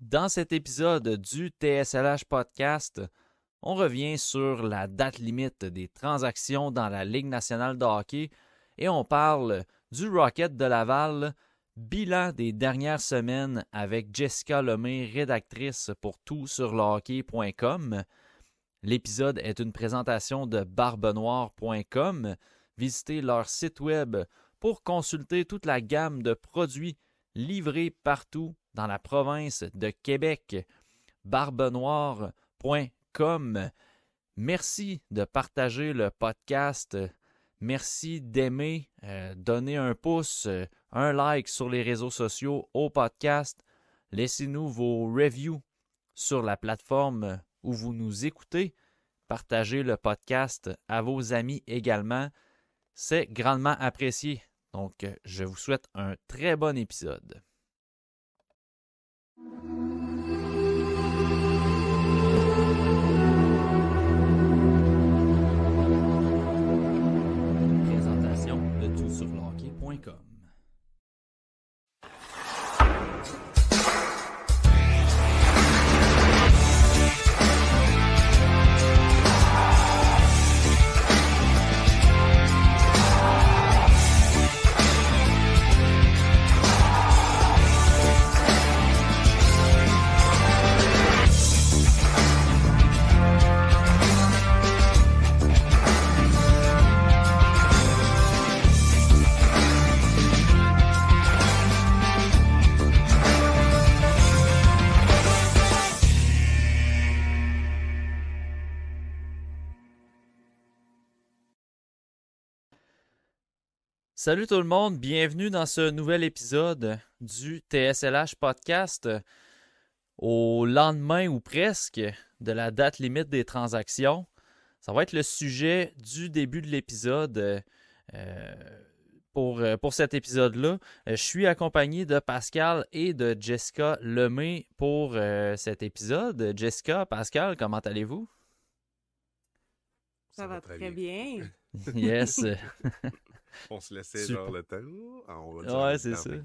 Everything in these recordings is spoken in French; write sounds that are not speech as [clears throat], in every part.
Dans cet épisode du TSLH Podcast, on revient sur la date limite des transactions dans la Ligue nationale de hockey et on parle du Rocket de Laval, bilan des dernières semaines avec Jessica Lemay, rédactrice pour tout sur le L'épisode est une présentation de barbenoir.com. Visitez leur site web pour consulter toute la gamme de produits livrés partout dans la province de Québec. barbenoir.com. Merci de partager le podcast. Merci d'aimer, euh, donner un pouce, euh, un like sur les réseaux sociaux au podcast. Laissez-nous vos reviews sur la plateforme où vous nous écoutez. Partagez le podcast à vos amis également. C'est grandement apprécié. Donc, euh, je vous souhaite un très bon épisode. Mm-hmm. Salut tout le monde, bienvenue dans ce nouvel épisode du TSLH Podcast au lendemain ou presque de la date limite des transactions. Ça va être le sujet du début de l'épisode euh, pour, euh, pour cet épisode-là. Euh, je suis accompagné de Pascal et de Jessica Lemay pour cet épisode. Jessica, Pascal, comment allez-vous? Ça, va, très bien. [laughs] yes. [laughs] On se laissait genre le temps. Ah, ouais, c'est ça. Ouais,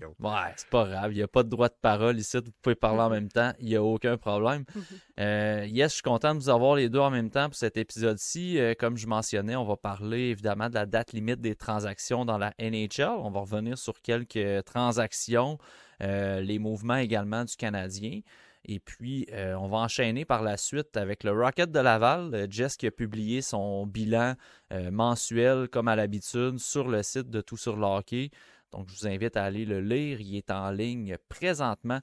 c'est pas grave. Il n'y a pas de droit de parole ici. Vous pouvez parler en même temps. Il n'y a aucun problème. [laughs] Euh, yes, je suis content de vous avoir les deux en même temps pour cet épisode-ci. Euh, comme je mentionnais, on va parler évidemment de la date limite des transactions dans la NHL. On va revenir sur quelques transactions, euh, les mouvements également du Canadien. Et puis, euh, on va enchaîner par la suite avec le Rocket de Laval. Euh, Jess qui a publié son bilan euh, mensuel, comme à l'habitude, sur le site de Tout sur l'hockey. Donc, je vous invite à aller le lire. Il est en ligne présentement.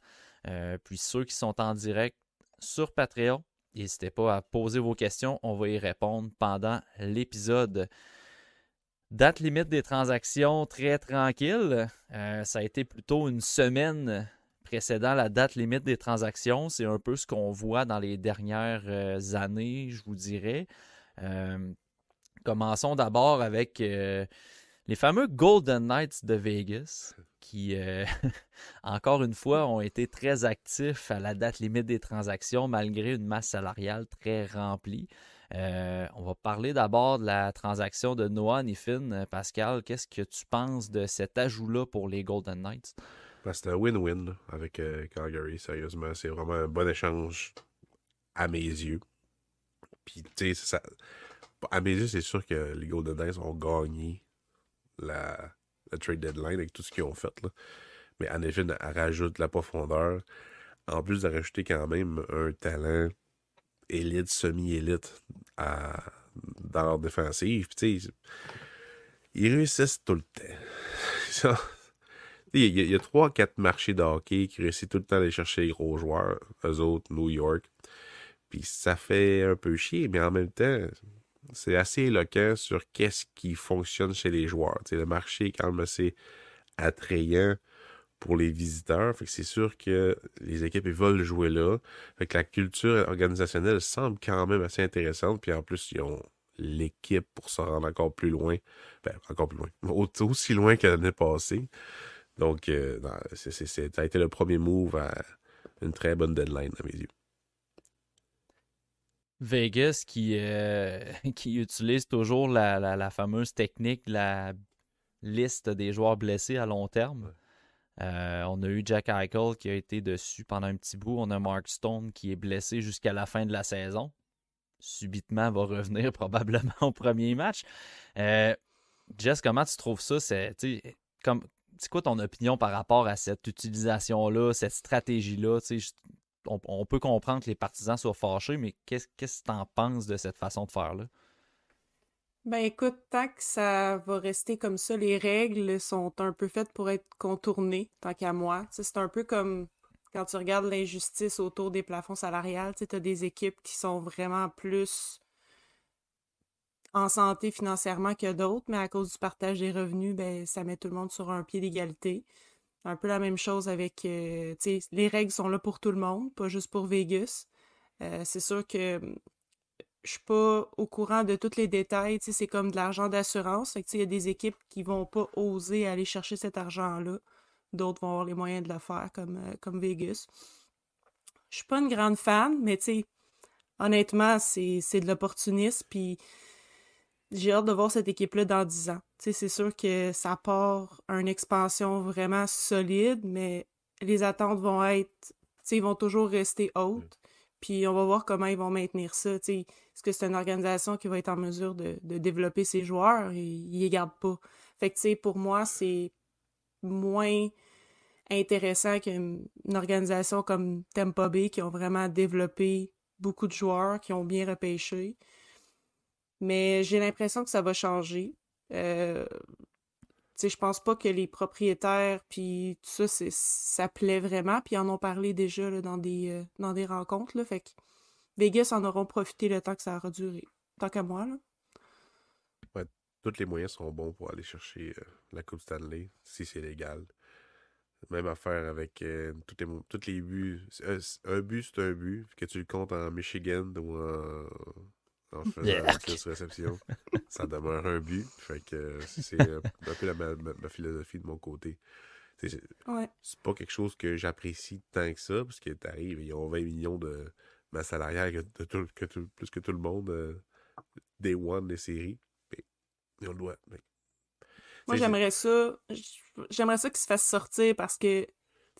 puis, ceux qui sont en direct sur Patreon, n'hésitez pas à poser vos questions. On va y répondre pendant l'épisode. Date limite des transactions, très tranquille. ça a été plutôt une semaine précédant la date limite des transactions. C'est un peu ce qu'on voit dans les dernières euh, années, je vous dirais. Euh, commençons d'abord avec euh, les fameux Golden Knights de Vegas, qui, [laughs] encore une fois, ont été très actifs à la date limite des transactions malgré une masse salariale très remplie. on va parler d'abord de la transaction de Noah Niffin. Pascal, qu'est-ce que tu penses de cet ajout-là pour les Golden Knights? c'est un win-win avec euh, Calgary, sérieusement. C'est vraiment un bon échange à mes yeux. Puis, tu sais, à mes yeux, c'est sûr que les Golden Knights ont gagné la, trade deadline avec tout ce qu'ils ont fait. Là. Mais en effet, rajoute la profondeur. En plus de rajouter quand même un talent élite, semi-élite dans leur défensive. Puis, ils réussissent tout le temps. [laughs] Il y, a trois, quatre marchés de hockey qui réussissent tout le temps à aller chercher les gros joueurs, eux autres, New York. Puis ça fait un peu chier, mais en même temps, c'est assez éloquent sur qu'est-ce qui fonctionne chez les joueurs. le marché est quand même assez attrayant pour les visiteurs. c'est sûr que les équipes ils veulent jouer là. Fait que la culture organisationnelle semble quand même assez intéressante. Puis en plus, ils ont l'équipe pour se rendre encore plus loin. Ben, encore plus loin. [laughs] Aussi loin que l'année passée. Donc, euh, ça a été le premier move à une très bonne deadline, à mes yeux. Vegas qui, euh, [laughs] qui utilise toujours la, fameuse technique la liste des joueurs blessés à long terme. Euh, on a eu Jack Eichel qui a été dessus pendant un petit bout. On a Mark Stone qui est blessé jusqu'à la fin de la saison. Subitement va revenir [laughs] probablement au premier match. Jess, comment tu trouves ça? comme, c'est quoi ton opinion par rapport à cette utilisation-là, cette stratégie-là? On, peut comprendre que les partisans soient fâchés, mais qu'est-ce que tu en penses de cette façon de faire-là? Ben écoute, tant que ça va rester comme ça, les règles sont un peu faites pour être contournées, tant qu'à moi. c'est un peu comme quand tu regardes l'injustice autour des plafonds salariales, tu as des équipes qui sont vraiment plus en santé financièrement que d'autres, mais à cause du partage des revenus, ben, ça met tout le monde sur un pied d'égalité. Un peu la même chose avec, euh, tu sais, les règles sont là pour tout le monde, pas juste pour Vegas. Euh, c'est sûr que euh, je suis pas au courant de tous les détails, tu sais, c'est comme de l'argent d'assurance, tu sais, il y a des équipes qui vont pas oser aller chercher cet argent-là. D'autres vont avoir les moyens de le faire, comme, comme Vegas. Je suis pas une grande fan, mais tu sais, honnêtement, c'est de l'opportunisme, puis j'ai hâte de voir cette équipe-là dans 10 ans. c'est sûr que ça part une expansion vraiment solide, mais les attentes vont être, ils vont toujours rester hautes. Puis on va voir comment ils vont maintenir ça. Est-ce que c'est une organisation qui va être en mesure de, développer ses joueurs? Et ils les gardent pas. Fait pour moi, c'est moins intéressant qu'une organisation comme tempo Bay qui ont vraiment développé beaucoup de joueurs, qui ont bien repêché. Mais j'ai l'impression que ça va changer. Euh, je pense pas que les propriétaires puis tout ça, ça plaît vraiment. Puis ils en ont parlé déjà là, dans, des, euh, dans des rencontres. fait que Vegas en auront profité le temps que ça aura duré. Tant qu'à moi, là. Ouais, tous les moyens sont bons pour aller chercher euh, la Coupe Stanley, si c'est légal. Même affaire avec euh, tous les, toutes les buts. Un, un but, c'est un but. Que tu le comptes en Michigan ou en en je [laughs] réception. ça demeure un but. Fait euh, euh, c'est un peu ma, philosophie de mon côté. C'est pas quelque chose que j'apprécie tant que ça, parce que t'arrives, ils ont 20 millions de ma salariale plus que tout le monde, euh, des one des séries. et on le doit. Moi, j'aimerais ça. J'aimerais ça qu'ils se fassent sortir parce que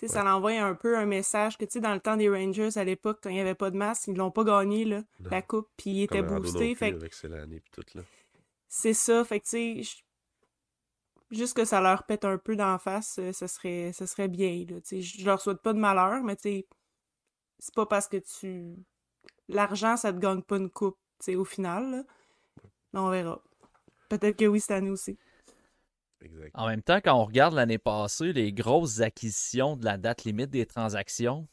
ça l'envoie un peu un message que, tu sais, dans le temps des Rangers, à l'époque, quand il n'y avait pas de masse, ils l'ont pas gagné, là, la coupe, puis ils étaient boostés. Fait... C'est ça, fait que, tu sais, juste que ça leur pète un peu d'en face, ce euh, serait, serait bien, là. Tu sais, je leur souhaite pas de malheur, mais, tu sais, c'est pas parce que tu... L'argent, ça te gagne pas une coupe, tu sais, au final, on verra. Peut-être que oui, à nous aussi. En même temps, quand on regarde l'année passée, les grosses acquisitions de la date limite des transactions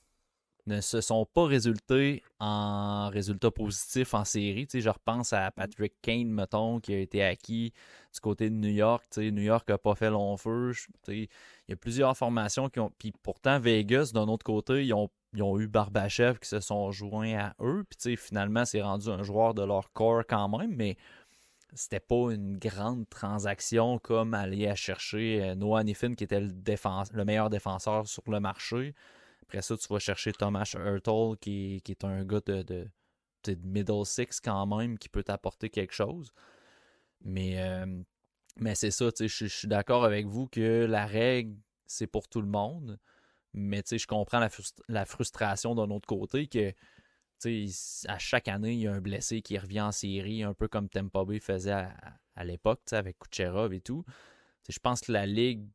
ne se sont pas résultées en résultats positifs en série. Tu sais, je repense à Patrick Kane, mettons, qui a été acquis du côté de New York. Tu sais, New York n'a pas fait long feu. Tu sais, il y a plusieurs formations qui ont. Puis pourtant, Vegas, d'un autre côté, ils ont, ils ont eu Barbachev qui se sont joints à eux. Puis finalement, c'est rendu un joueur de leur corps quand même, mais c'était pas une grande transaction comme aller chercher euh, Noah Niffin, qui était le, le meilleur défenseur sur le marché. Après ça, tu vas chercher Thomas Hurtle qui, qui est un gars de, de, middle six quand même qui peut t'apporter quelque chose. Mais, euh, mais c'est ça, je, je suis d'accord avec vous que la règle, c'est pour tout le monde. Mais je comprends la, frustration d'un autre côté que à chaque année, il y a un blessé qui revient en série, un peu comme Tempo Bay faisait à, l'époque, avec Kucherov et tout. Je pense que la Ligue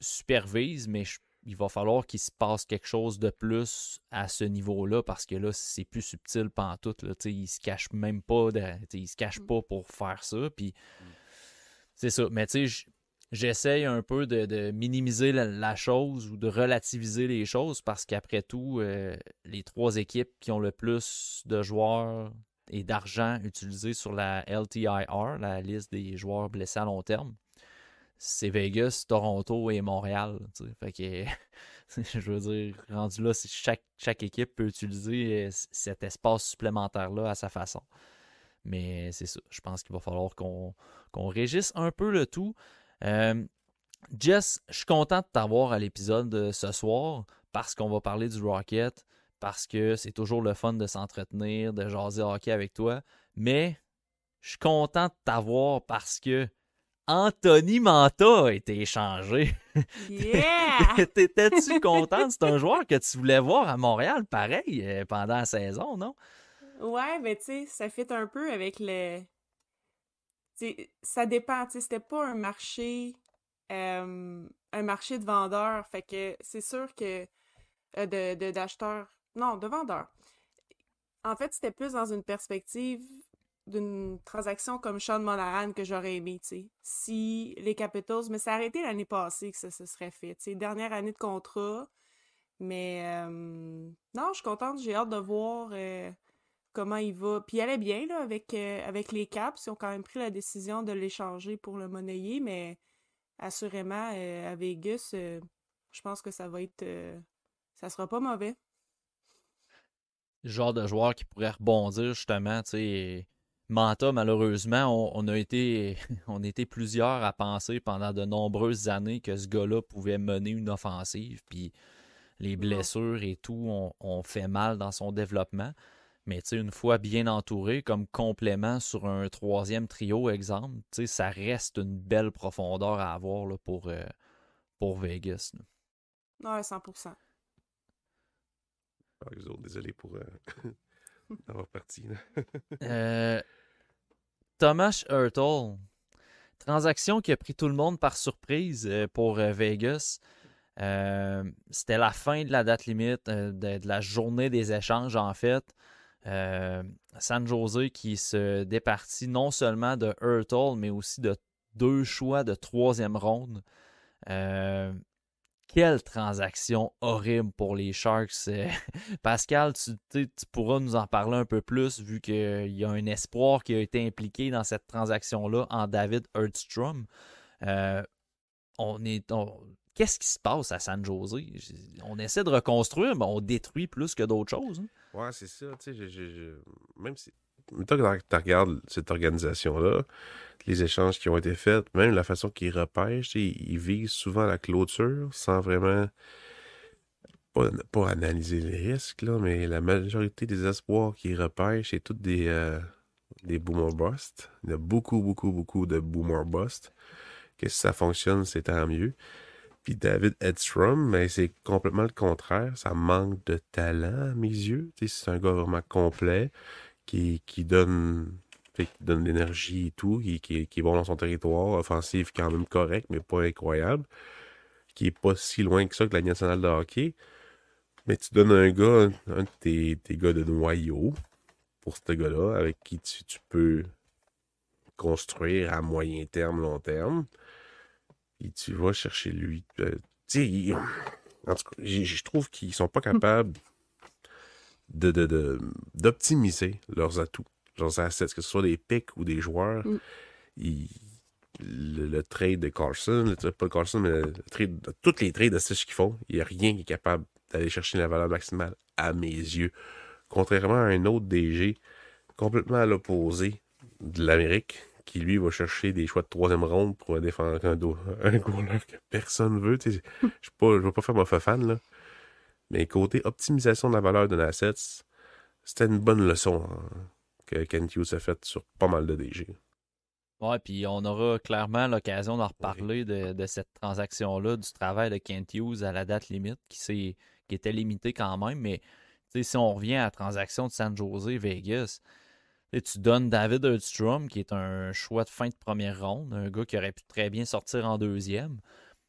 supervise, mais il va falloir qu'il se passe quelque chose de plus à ce niveau-là, parce que là, c'est plus subtil pantoute. Là, il se cache même pas, il se cache mm. pas pour faire ça. Puis, mm. c'est ça. Mais tu sais, j'essaye un peu de, de minimiser la, chose ou de relativiser les choses parce qu'après tout, euh, les trois équipes qui ont le plus de joueurs et d'argent utilisés sur la LTIR, la liste des joueurs blessés à long terme, c'est Vegas, Toronto et Montréal. [laughs] je veux dire, rendu là, chaque, chaque équipe peut utiliser euh, cet espace supplémentaire-là à sa façon. Mais c'est ça, je pense qu'il va falloir qu'on régisse un peu le tout. Euh, Jess, je suis content de t'avoir à l'épisode ce soir parce qu'on va parler du Rocket, parce que c'est toujours le fun de s'entretenir, de jaser hockey avec toi. Mais je suis content de t'avoir parce que Anthony Manta a été échangé. Yeah! [laughs] T'étais-tu content? C'est un joueur que tu voulais voir à Montréal, pareil, euh, pendant la saison, non? Ouais, mais tu sais, ça fit un peu avec le, ça dépend. C'était pas un marché, un marché de vendeurs. Fait que c'est sûr que euh, de d'acheteurs, non, de vendeurs. En fait, c'était plus dans une perspective d'une transaction comme Sean Monahan que j'aurais aimé, sais. Si les Capitals, mais a arrêté l'année passée que ça se serait fait, sais, Dernière année de contrat. Mais non, je suis contente, j'ai hâte de voir euh, comment il va. Puis il allait bien là, avec, euh, avec les Caps. Ils ont quand même pris la décision de l'échanger pour le monnayer, mais assurément, avec euh, à euh, je pense que ça va être. ça sera pas mauvais. genre de joueur qui pourrait rebondir, justement. sais, Manta, malheureusement, on, a été, [laughs] on était plusieurs à penser pendant de nombreuses années que ce gars-là pouvait mener une offensive. Puis les mm-hmm. blessures et tout ont fait mal dans son développement. Mais une fois bien entouré, comme complément sur un troisième trio, exemple, ça reste une belle profondeur à avoir là, pour, euh, pour Vegas. 100%. Ah, désolé pour euh, [laughs] avoir parti. [laughs] Euh, Thomas Hurtle, transaction qui a pris tout le monde par surprise pour Vegas. C'était la fin de la date limite, de la journée des échanges, en fait. Euh, San Jose qui se départit non seulement de Hurtle, mais aussi de deux choix de troisième ronde. Euh, quelle transaction horrible pour les Sharks. Euh, [laughs] Pascal, tu, pourras nous en parler un peu plus vu qu'il y a un espoir qui a été impliqué dans cette transaction-là en David Hurdstrom. on est, qu'est-ce qui se passe à San Jose? On essaie de reconstruire, mais on détruit plus que d'autres choses. Oui, hein. Ouais, c'est ça. Tu Même si. que tu regardes cette organisation-là, les échanges qui ont été faits, même la façon qu'ils repêchent, ils visent souvent la clôture sans vraiment. Pas, analyser les risques, là, mais la majorité des espoirs qu'ils repêchent, c'est toutes des, euh, des boomer busts. Il y a beaucoup, beaucoup, beaucoup de boomer busts. Que si ça fonctionne, c'est tant mieux puis David Edstrom, mais c'est complètement le contraire. Ça manque de talent à mes yeux. C'est un gars vraiment complet qui, donne qui donne l'énergie et tout, qui, est bon dans son territoire, offensif quand même correct, mais pas incroyable, qui est pas si loin que ça que la nationale de hockey. Mais tu donnes un gars, un de tes, gars de noyau, pour ce gars-là, avec qui tu, peux construire à moyen terme, long terme tu vas chercher lui. Euh, en tout cas, je trouve qu'ils sont pas hmm. capables de, d'optimiser leurs atouts, leurs assets, que ce soit des pics ou des joueurs. Hmm. le, trade de Carson, le, pas Carson, mais le trade, tous les trades de ce qu'ils font, il n'y a rien qui est capable d'aller chercher la valeur maximale à mes yeux. Contrairement à un autre DG complètement à l'opposé de l'Amérique, qui lui va chercher des choix de troisième ronde pour défendre un, dos, un que personne veut. [laughs] Je ne vais pas faire mon fan, là. Mais côté optimisation de la valeur d'un asset, c'était une bonne leçon hein, que Ken Hughes a faite sur pas mal de DG. Oui, puis on aura clairement l'occasion d'en reparler de, cette transaction-là, du travail de Kent Hughes à la date limite, qui, était limitée quand même, mais si on revient à la transaction de San Jose-Vegas, et tu donnes David Erdstrom, qui est un choix de fin de première ronde, un gars qui aurait pu très bien sortir en deuxième.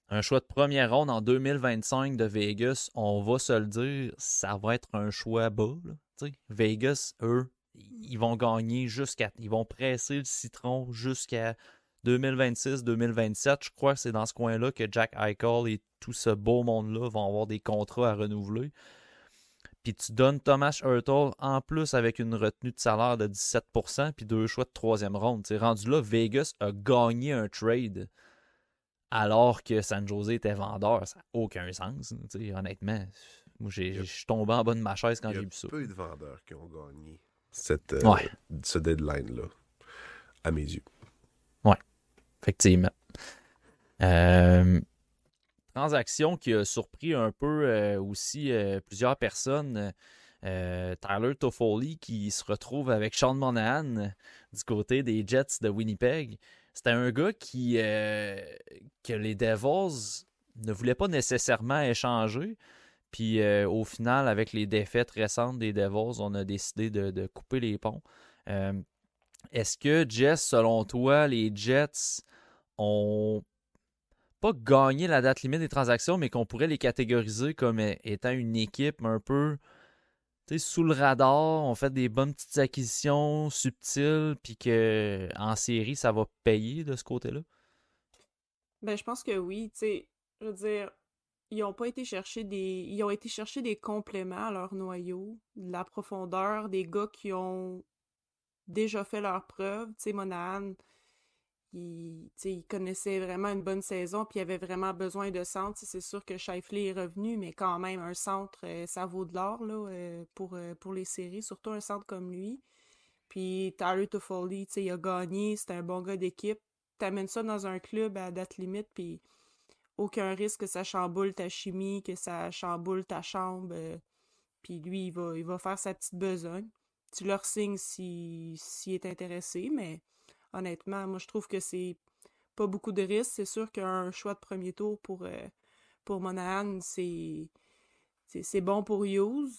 Un choix de première ronde en 2025 de Vegas, on va se le dire, ça va être un choix bas. Vegas, eux, ils vont gagner jusqu'à. Ils vont presser le citron jusqu'à 2026-2027. Je crois que c'est dans ce coin-là que Jack Eichel et tout ce beau monde-là vont avoir des contrats à renouveler puis tu donnes Thomas Hurtle en plus avec une retenue de salaire de 17%, puis deux choix de troisième ronde. T'sais, rendu là, Vegas a gagné un trade alors que San Jose était vendeur. Ça n'a aucun sens, honnêtement. Moi, je suis tombé en bas de ma chaise quand j'ai vu ça. Il y a peu de vendeurs qui ont gagné cette, euh, ce deadline-là, à mes yeux. Ouais, effectivement. Euh, transaction qui a surpris un peu euh, aussi euh, plusieurs personnes. Euh, Tyler Toffoli qui se retrouve avec Sean Monahan du côté des Jets de Winnipeg. C'était un gars qui que les Devils ne voulaient pas nécessairement échanger. Puis au final, avec les défaites récentes des Devils, on a décidé de, de couper les ponts. Est-ce que Jess, selon toi, les Jets ont pas gagner la date limite des transactions, mais qu'on pourrait les catégoriser comme étant une équipe un peu sous le radar, on fait des bonnes petites acquisitions subtiles, puis que en série, ça va payer de ce côté-là? Ben, je pense que oui, tu sais, je veux dire, ils ont pas été chercher des... Ils ont été chercher des compléments à leur noyau, de la profondeur, des gars qui ont déjà fait leur preuve, tu sais, Monahan, il, connaissait vraiment une bonne saison, puis il avait vraiment besoin de centre. C'est sûr que Shifley est revenu, mais quand même, un centre, euh, ça vaut de l'or là, euh, pour, euh, pour les séries, surtout un centre comme lui. Puis Tyler Toffoli, il a gagné, c'est un bon gars d'équipe. T'amènes ça dans un club à date limite, puis aucun risque que ça chamboule ta chimie, que ça chamboule ta chambre. puis lui, il va, il va faire sa petite besogne. Tu leur signes s'il est intéressé, mais honnêtement. Moi, je trouve que c'est pas beaucoup de risques. C'est sûr qu'un choix de premier tour pour, euh, pour Monahan, c'est, bon pour Hughes.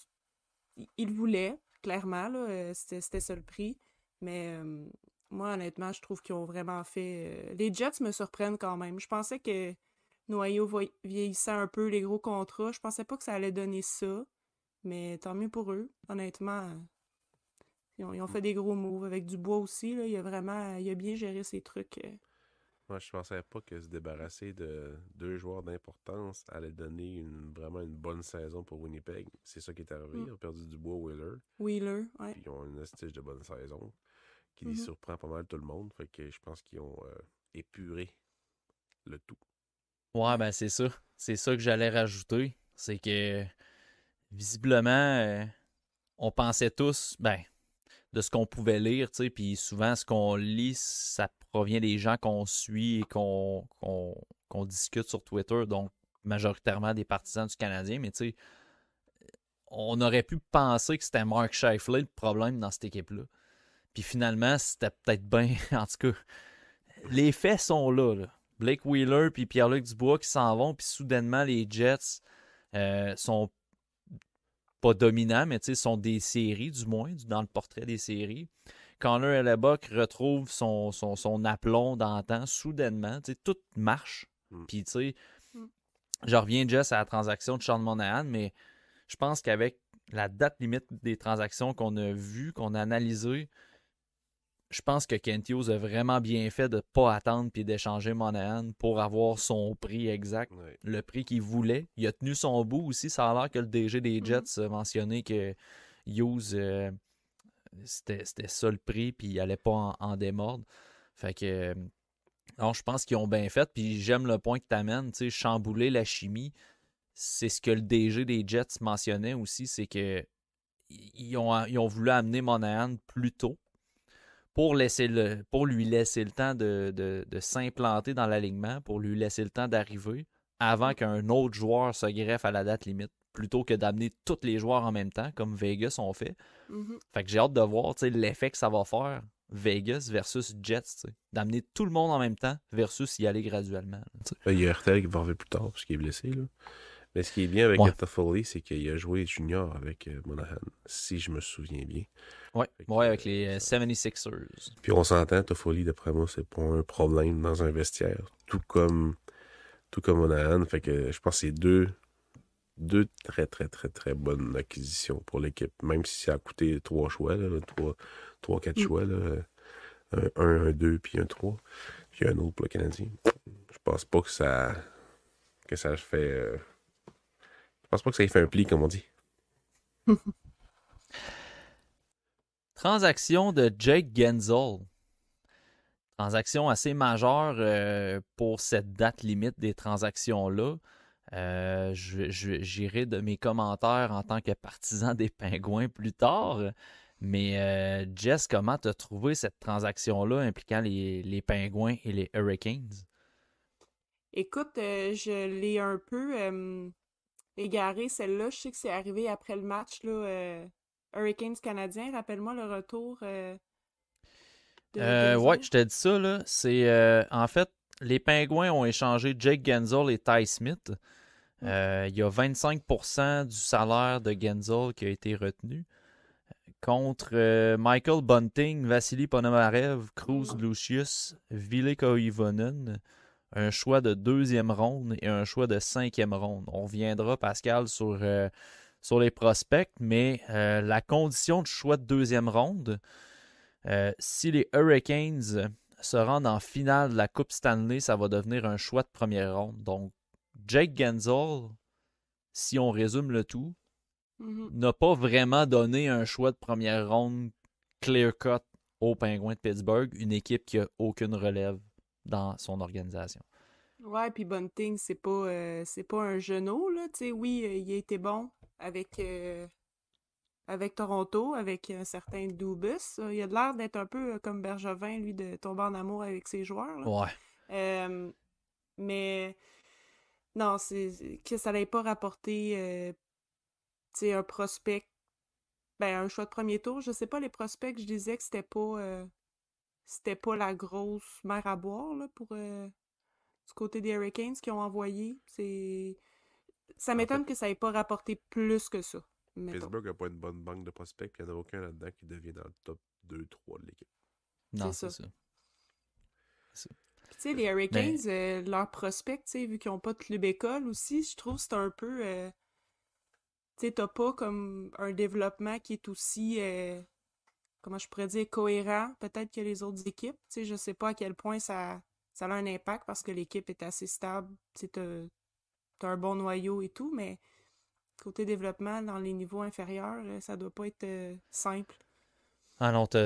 Il voulait, clairement, euh, c'était, ça le prix. Mais euh, moi, honnêtement, je trouve qu'ils ont vraiment fait. Les Jets me surprennent quand même. Je pensais que Noyau vieillissait un peu les gros contrats. Je pensais pas que ça allait donner ça. Mais tant mieux pour eux. Honnêtement, ils ont, mm. fait des gros moves. Avec du bois aussi, là, il a vraiment il a bien géré ses trucs. Euh. Moi, je pensais pas que se débarrasser de deux joueurs d'importance allait donner une, vraiment une bonne saison pour Winnipeg. C'est ça qui est arrivé. Mm. Ils ont perdu Dubois, Wheeler. Wheeler, oui. ils ont une astuce de bonne saison qui mm-hmm. surprend pas mal tout le monde. Fait que je pense qu'ils ont euh, épuré le tout. Ouais, ben c'est ça. C'est ça que j'allais rajouter. C'est que visiblement, euh, on pensait tous, ben, de ce qu'on pouvait lire, tu sais, puis souvent ce qu'on lit, ça provient des gens qu'on suit et qu'on discute sur Twitter, donc majoritairement des partisans du Canadien, mais tu sais, on aurait pu penser que c'était Mark Shifley le problème dans cette équipe-là. Puis finalement, c'était peut-être bien, [laughs] en tout cas, les faits sont là. Blake Wheeler puis Pierre-Luc Dubois qui s'en vont, puis soudainement, les Jets euh, sont pas dominants, mais sont des séries, du moins, dans le portrait des séries. Connor Hellebuck retrouve son, son, son aplomb d'antan soudainement. Tout marche. Hmm. Puis, tu sais, hmm. je reviens juste à la transaction de Sean Monahan, mais je pense qu'avec la date limite des transactions qu'on a vues, qu'on a analysées, je pense que Hughes a vraiment bien fait de ne pas attendre puis d'échanger Monahan pour avoir son prix exact, le prix qu'il voulait. Il a tenu son bout aussi. Ça a l'air que le DG des mhm. Jets a mentionné que Hughes, euh, c'était ça le prix, puis il n'allait pas en, démordre. Fait que, euh, non, je pense qu'ils ont bien fait. Puis j'aime le point que tu amènes, tu sais, chambouler la chimie. C'est ce que le DG des Jets mentionnait aussi, c'est que ils ont, ont voulu amener Monahan plus tôt pour, lui laisser le temps de, s'implanter dans l'alignement, pour lui laisser le temps d'arriver avant mm. qu'un autre joueur se greffe à la date limite, plutôt que d'amener tous les joueurs en même temps, comme Vegas ont fait. Mm-hmm. Fait que j'ai hâte de voir l'effet que ça va faire, Vegas versus Jets, d'amener tout le monde en même temps versus y aller graduellement. Ben, il y a RTL qui va revenir plus tard parce qu'il est blessé. Là. Mais ce qui est bien avec Toffoli, c'est qu'il a joué junior avec euh, Monahan, si je me souviens bien. Oui, avec les 76ers. Euh, euh, puis on s'entend, Toffoli, d'après moi, c'est pas un problème dans un vestiaire, tout comme, tout comme Monahan. Fait que je pense que c'est deux, deux très, très, très, très bonnes acquisitions pour l'équipe, même si ça a coûté trois choix, trois, trois, quatre mm. choix. Un, un, deux, 2 puis un trois. puis un autre pour le Canadien. Je pense pas que ça que ça fait pense pas que ça ait fait un pli, comme on dit. [laughs] Transaction de Jake Genzel. Transaction assez majeure euh, pour cette date limite des transactions-là. Euh, j'irai de mes commentaires en tant que partisan des pingouins plus tard. Mais euh, Jess, comment t'as trouvé cette transaction-là impliquant les, les, pingouins et les Hurricanes? Écoute, je l'ai un peu égaré, celle-là. Je sais que c'est arrivé après le match, là, euh, Hurricanes canadiens Rappelle-moi le retour. Euh, de euh, ouais, je t'ai dit ça, C'est en fait, les Pingouins ont échangé Jake Genzel et Ty Smith. il y a 25% du salaire de Genzel qui a été retenu contre Michael Bunting, Vassili Ponomarev, Cruz Lucius, Viliko Ivonen, un choix de deuxième ronde et un choix de cinquième ronde. On reviendra, Pascal, sur, euh, sur les prospects, mais euh, la condition de choix de deuxième ronde, euh, si les Hurricanes se rendent en finale de la Coupe Stanley, ça va devenir un choix de première ronde. Donc, Jake Gensel, si on résume le tout, mm-hmm. n'a pas vraiment donné un choix de première ronde clear-cut aux Penguins de Pittsburgh, une équipe qui n'a aucune relève dans son organisation. Ouais, puis Bunting, c'est pas, euh, c'est pas un genou, là. Tu oui, euh, il a été bon avec, euh, avec Toronto, avec un certain Dubus. Il a l'air d'être un peu comme Bergevin, lui, de tomber en amour avec ses joueurs. Ouais. mais non, c'est que ça n'allait pas rapporté un prospect. Ben, un choix de premier tour. Je sais pas, les prospects, je disais que c'était pas c'était pas la grosse mer à boire là, pour euh, du côté des Hurricanes qui ont envoyé. C'est ça m'étonne que ça n'ait pas rapporté plus que ça. Facebook Pittsburgh n'a pas une bonne banque de prospects, puis il n'y en a aucun là-dedans qui devient dans le top 2-3 de l'équipe. Non, c'est ça. Puis, tu sais, les Hurricanes, euh, leurs prospects, tu sais, vu qu'ils n'ont pas de club école aussi, je trouve que c'est un peu. Euh, tu sais, t'as pas comme un développement qui est aussi comment je pourrais dire, cohérent peut-être que les autres équipes. Je ne je sais pas à quel point ça, ça a un impact parce que l'équipe est assez stable. Tu as un bon noyau et tout, mais côté développement, dans les niveaux inférieurs, euh, ça doit pas être euh, simple. Ah non, tu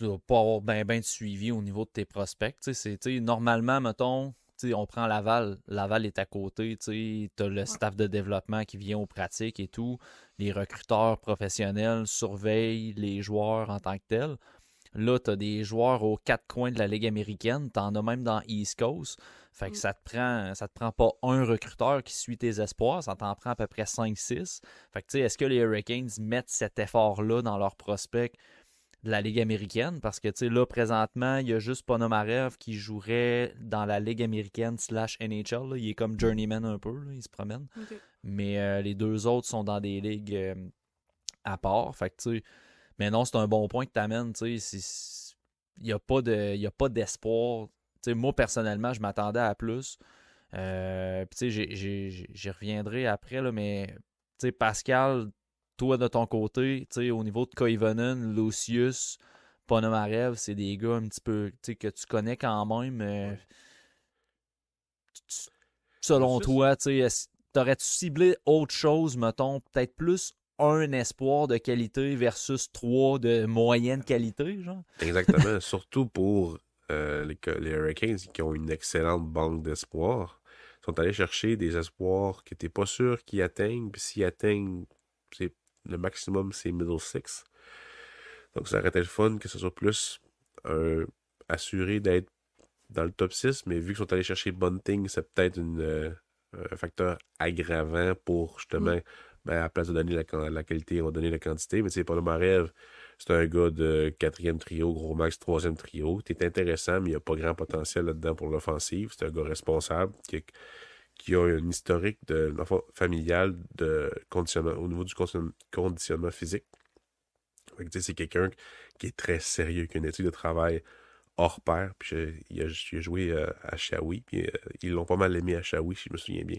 dois pas avoir bien ben de suivi au niveau de tes prospects. Tu normalement, mettons, on prend Laval. Laval est à côté. Tu as le staff de développement qui vient aux pratiques et tout. Les recruteurs professionnels surveillent les joueurs en tant que tels. Là, tu as des joueurs aux quatre coins de la Ligue américaine. Tu en as même dans East Coast. Fait mm. ça te prend, ça te prend pas un recruteur qui suit tes espoirs, ça t'en prend à peu près 5-6. est-ce que les Hurricanes mettent cet effort-là dans leurs prospects de la Ligue américaine parce que, tu sais, là, présentement, il y a juste Ponomarev qui jouerait dans la Ligue américaine slash NHL. Il est comme journeyman un peu, il se promène. Mais euh, les deux autres sont dans des ligues euh, à part. Fait mais non, c'est un bon point que tu amènes, tu sais. Il n'y a pas d'espoir. Tu sais, moi, personnellement, je m'attendais à plus. Euh, j'y reviendrai après, là, mais, tu sais, Pascal, toi, de ton côté, au niveau de Koivonen, Lucius, Ponomarev, c'est des gars un petit peu que tu connais quand même. Euh, selon toi, t'aurais-tu ciblé autre chose, mettons, peut-être plus un espoir de qualité versus trois de moyenne qualité, genre? Exactement. [laughs] Surtout pour euh, les, Hurricanes qui ont une excellente banque d'espoir. sont allés chercher des espoirs qui t'es pas sûr qu'ils atteignent, puis s'ils atteignent, c'est le maximum, c'est middle six. Donc, ça aurait été le fun que ce soit plus assuré d'être dans le top 6, mais vu qu'ils sont allés chercher Bunting, c'est peut-être euh, un facteur aggravant pour justement, mm. ben, à la place de donner la, qualité, on va donner la quantité. Mais pas sais, même rêve c'est un gars de quatrième trio, gros max troisième trio. T'es intéressant, mais il n'y a pas grand potentiel là-dedans pour l'offensive. C'est un gars responsable qui, qui a un historique de, familial de conditionnement, au niveau du conditionnement physique. c'est quelqu'un qui est très sérieux, qui a une étude de travail hors pair. Puis il, a, joué euh, à Shawi, euh, ils l'ont pas mal aimé à Shawi, si je me souviens bien.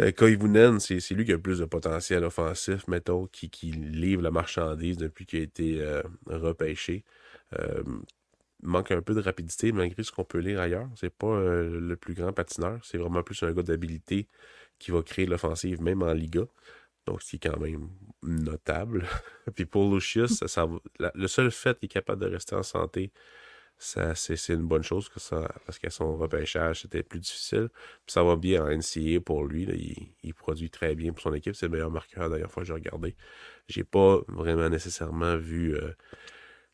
Euh, Koivunen, c'est, lui qui a le plus de potentiel offensif, mettons, qui livre la marchandise depuis qu'il a été euh, repêché manque un peu de rapidité malgré ce qu'on peut lire ailleurs. C'est pas euh, le plus grand patineur. C'est vraiment plus un gars d'habilité qui va créer l'offensive même en Liga. Donc, c'est quand même notable. [laughs] Puis pour Lucius, ça, le seul fait qu'il est capable de rester en santé, ça, c'est, une bonne chose que ça, parce qu'à son repêchage, c'était plus difficile. Puis ça va bien en NCA pour lui. il, produit très bien pour son équipe. C'est le meilleur marqueur d'ailleurs, fois que j'ai regardé. J'ai pas vraiment nécessairement vu euh,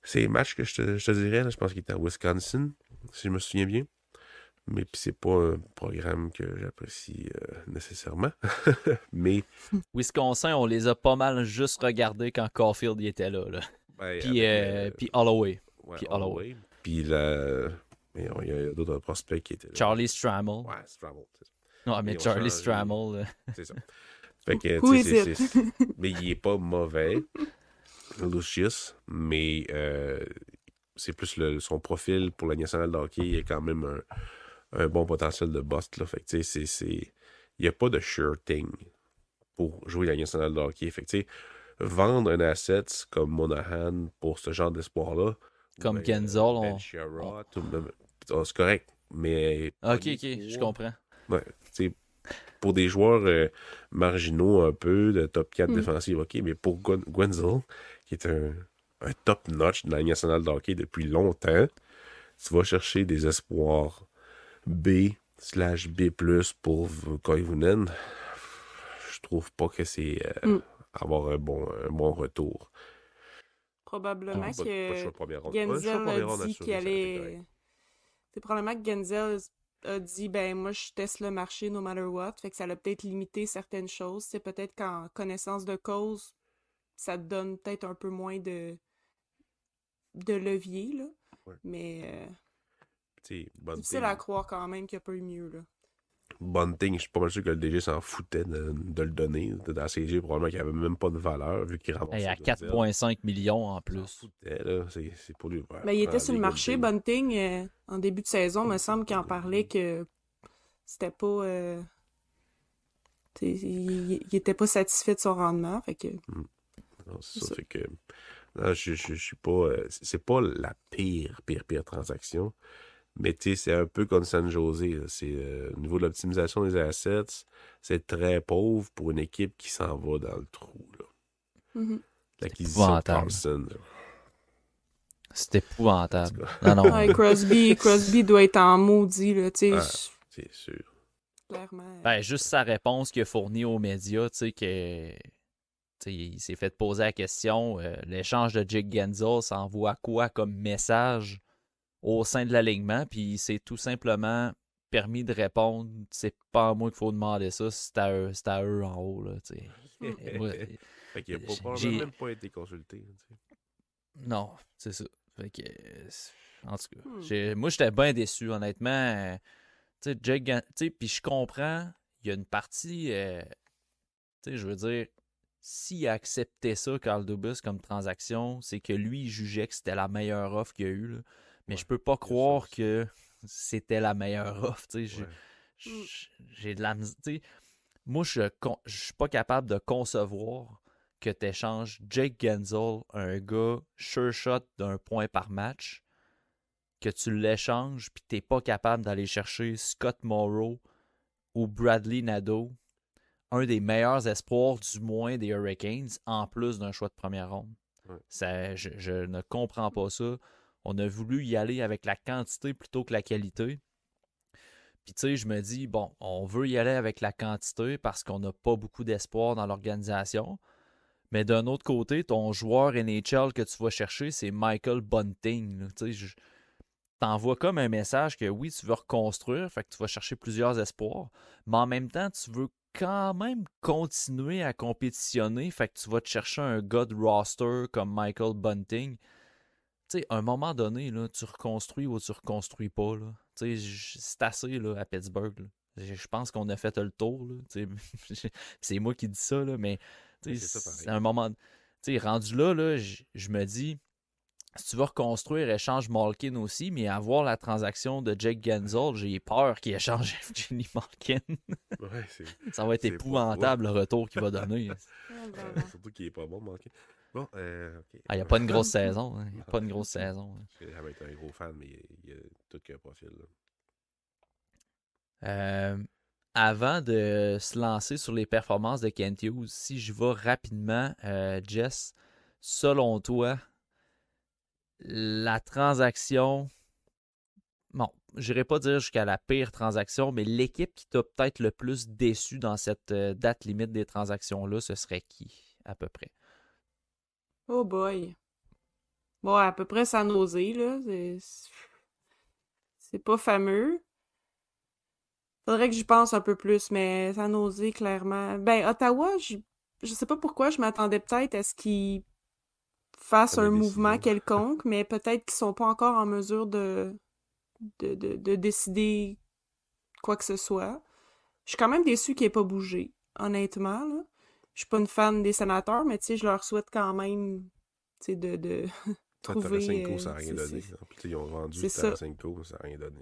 c'est match que je te, dirais, je pense qu'il était à Wisconsin, si je me souviens bien. Mais puis c'est pas un programme que j'apprécie euh, nécessairement. [laughs] mais. [laughs] Wisconsin, on les a pas mal juste regardés quand Caulfield était là. Ben, euh, euh, puis, Holloway. puis Holloway. il y a, d'autres prospects qui étaient là. Charlie Strammel. Ouais, Strammel. Non, mais Charlie Strammel. C'est ça. Fait que, Mais il est pas mauvais. [laughs] Lucius, mais euh, c'est plus le, son profil pour la nationale de hockey. Il a quand même un, bon potentiel de bust. Là. c'est, Il n'y a pas de sure thing pour jouer la nationale de hockey. vendre un asset comme Monahan pour ce genre d'espoir-là. Comme ben, ben on... Oh, c'est correct. Mais. Ah, ok, ok, je comprends. pour des joueurs euh, marginaux un peu, de top 4 hmm. défensifs, ok, mais pour qui est un, top notch de la Ligue nationale de hockey depuis longtemps, tu vas chercher des espoirs B slash B pour Koivunen. Je trouve pas que c'est euh, mm. avoir un bon, un bon retour. Probablement que Genzel a dit qu'il allait. C'est probablement que Genzel a dit ben moi je teste le marché no matter what, fait que ça l'a peut-être limité certaines choses. C'est peut-être qu'en connaissance de cause, ça te donne peut-être un peu moins de, de levier, là. Mais c'est euh, difficile à croire quand même qu'il n'y a pas eu mieux, là. Bonne thing, je suis pas mal sûr que le DG s'en foutait de, le donner. Dans CG, probablement qu'il n'y avait même pas de valeur vu qu'il Il à 4,5 millions en plus. C'est pour lui. Ben, il était sur le marché, Bonne thing, euh, en début de saison, me semble qu'il en parlait que c'était pas. Euh, il, il, était pas satisfait de son rendement. Fait que... Mm. Ça, fait que je, je, pas. Euh, c'est pas la pire, pire, pire transaction. Mais tu c'est un peu comme San Jose. C'est euh, au niveau de l'optimisation des assets, c'est très pauvre pour une équipe qui s'en va dans le trou. Là. Mm-hmm. épouvantable. L'acquisition C'est épouvantable. Non, Crosby, doit être en maudit, là, tu ah, c'est sûr. Clairement. Ben, juste sa réponse qu'il a fournie aux médias, tu sais, que il s'est fait poser la question, euh, l'échange de Jake Genzel, ça envoie quoi comme message au sein de l'alignement? Puis il s'est tout simplement permis de répondre, c'est pas à moi qu'il faut demander ça, c'est à eux, c'est en haut. Là, moi, [laughs] fait qu'il n'a même pas été consulté. Non, c'est ça. en tout cas, hmm. moi j'étais bien déçu, honnêtement. puis je comprends, il y a une partie, euh, je veux dire, s'il acceptait ça, Carl Dubus, comme transaction, c'est que lui, il jugeait que c'était la meilleure offre qu'il y a eu. Mais je peux pas croire que c'était la meilleure [laughs] offre. Mm. J'ai de la Moi, je, suis pas capable de concevoir que tu échanges Jake Genzel, un gars sure shot d'un point par match, que tu l'échanges, puis t'es pas capable d'aller chercher Scott Morrow ou Bradley Nadeau un des meilleurs espoirs, du moins, des Hurricanes, en plus d'un choix de première ronde. je, je, ne comprends pas ça. On a voulu y aller avec la quantité plutôt que la qualité. Puis tu sais, je me dis, bon, on veut y aller avec la quantité parce qu'on n'a pas beaucoup d'espoir dans l'organisation. Mais d'un autre côté, ton joueur NHL que tu vas chercher, c'est Michael Bunting. Tu sais, t'envoies comme un message que oui, tu veux reconstruire, fait que tu vas chercher plusieurs espoirs, mais en même temps, tu veux quand même continuer à compétitionner. Fait que tu vas te chercher un god roster comme Michael Bunting. Tu sais, à un moment donné, là, tu reconstruis ou tu reconstruis pas. Tu sais, c'est assez à Pittsburgh. Je pense qu'on a fait le tour. [laughs] c'est moi qui dis ça, mais c'est un moment. Tu sais, rendu là, là je me dis, si tu vas reconstruire, échange Malkin aussi, mais avoir la transaction de Jake Genzel, j'ai peur qu'il échange [laughs] Evgeny Malkin. ouais, [laughs] ça va être épouvantable le retour qu'il va donner. [laughs] Euh, surtout qu'il est pas bon, Malkin. Bon, euh, ah, il n'y a pas une grosse ah, saison. Hein. Il n'y a pas une grosse saison. Hein. Il va être un gros fan, mais il y a, tout qu'un profil. Euh, avant de se lancer sur les performances de Kent Hughes, si je vais rapidement, euh, Jess, selon toi, la transaction, bon, j'irai pas dire jusqu'à la pire transaction, mais l'équipe qui t'a peut-être le plus déçu dans cette euh, date limite des transactions-là, ce serait qui, à peu près? Oh boy. Bon, à peu près ça nausée, là. C'est pas fameux. Faudrait que j'y pense un peu plus, mais sans nausée, clairement. Ben, Ottawa, je, ne sais pas pourquoi, je m'attendais peut-être à ce qu'ils fassent un mouvement quelconque, mais peut-être qu'ils sont pas encore en mesure de, de, de, décider quoi que ce soit. Je suis quand même déçue qu'il ait pas bougé, honnêtement. Là. Je suis pas une fan des sénateurs, mais je leur souhaite quand même de, de trouver... Euh, ça n'a rien donné. Puis, ils ont vendu Tarasenko, ça n'a rien donné.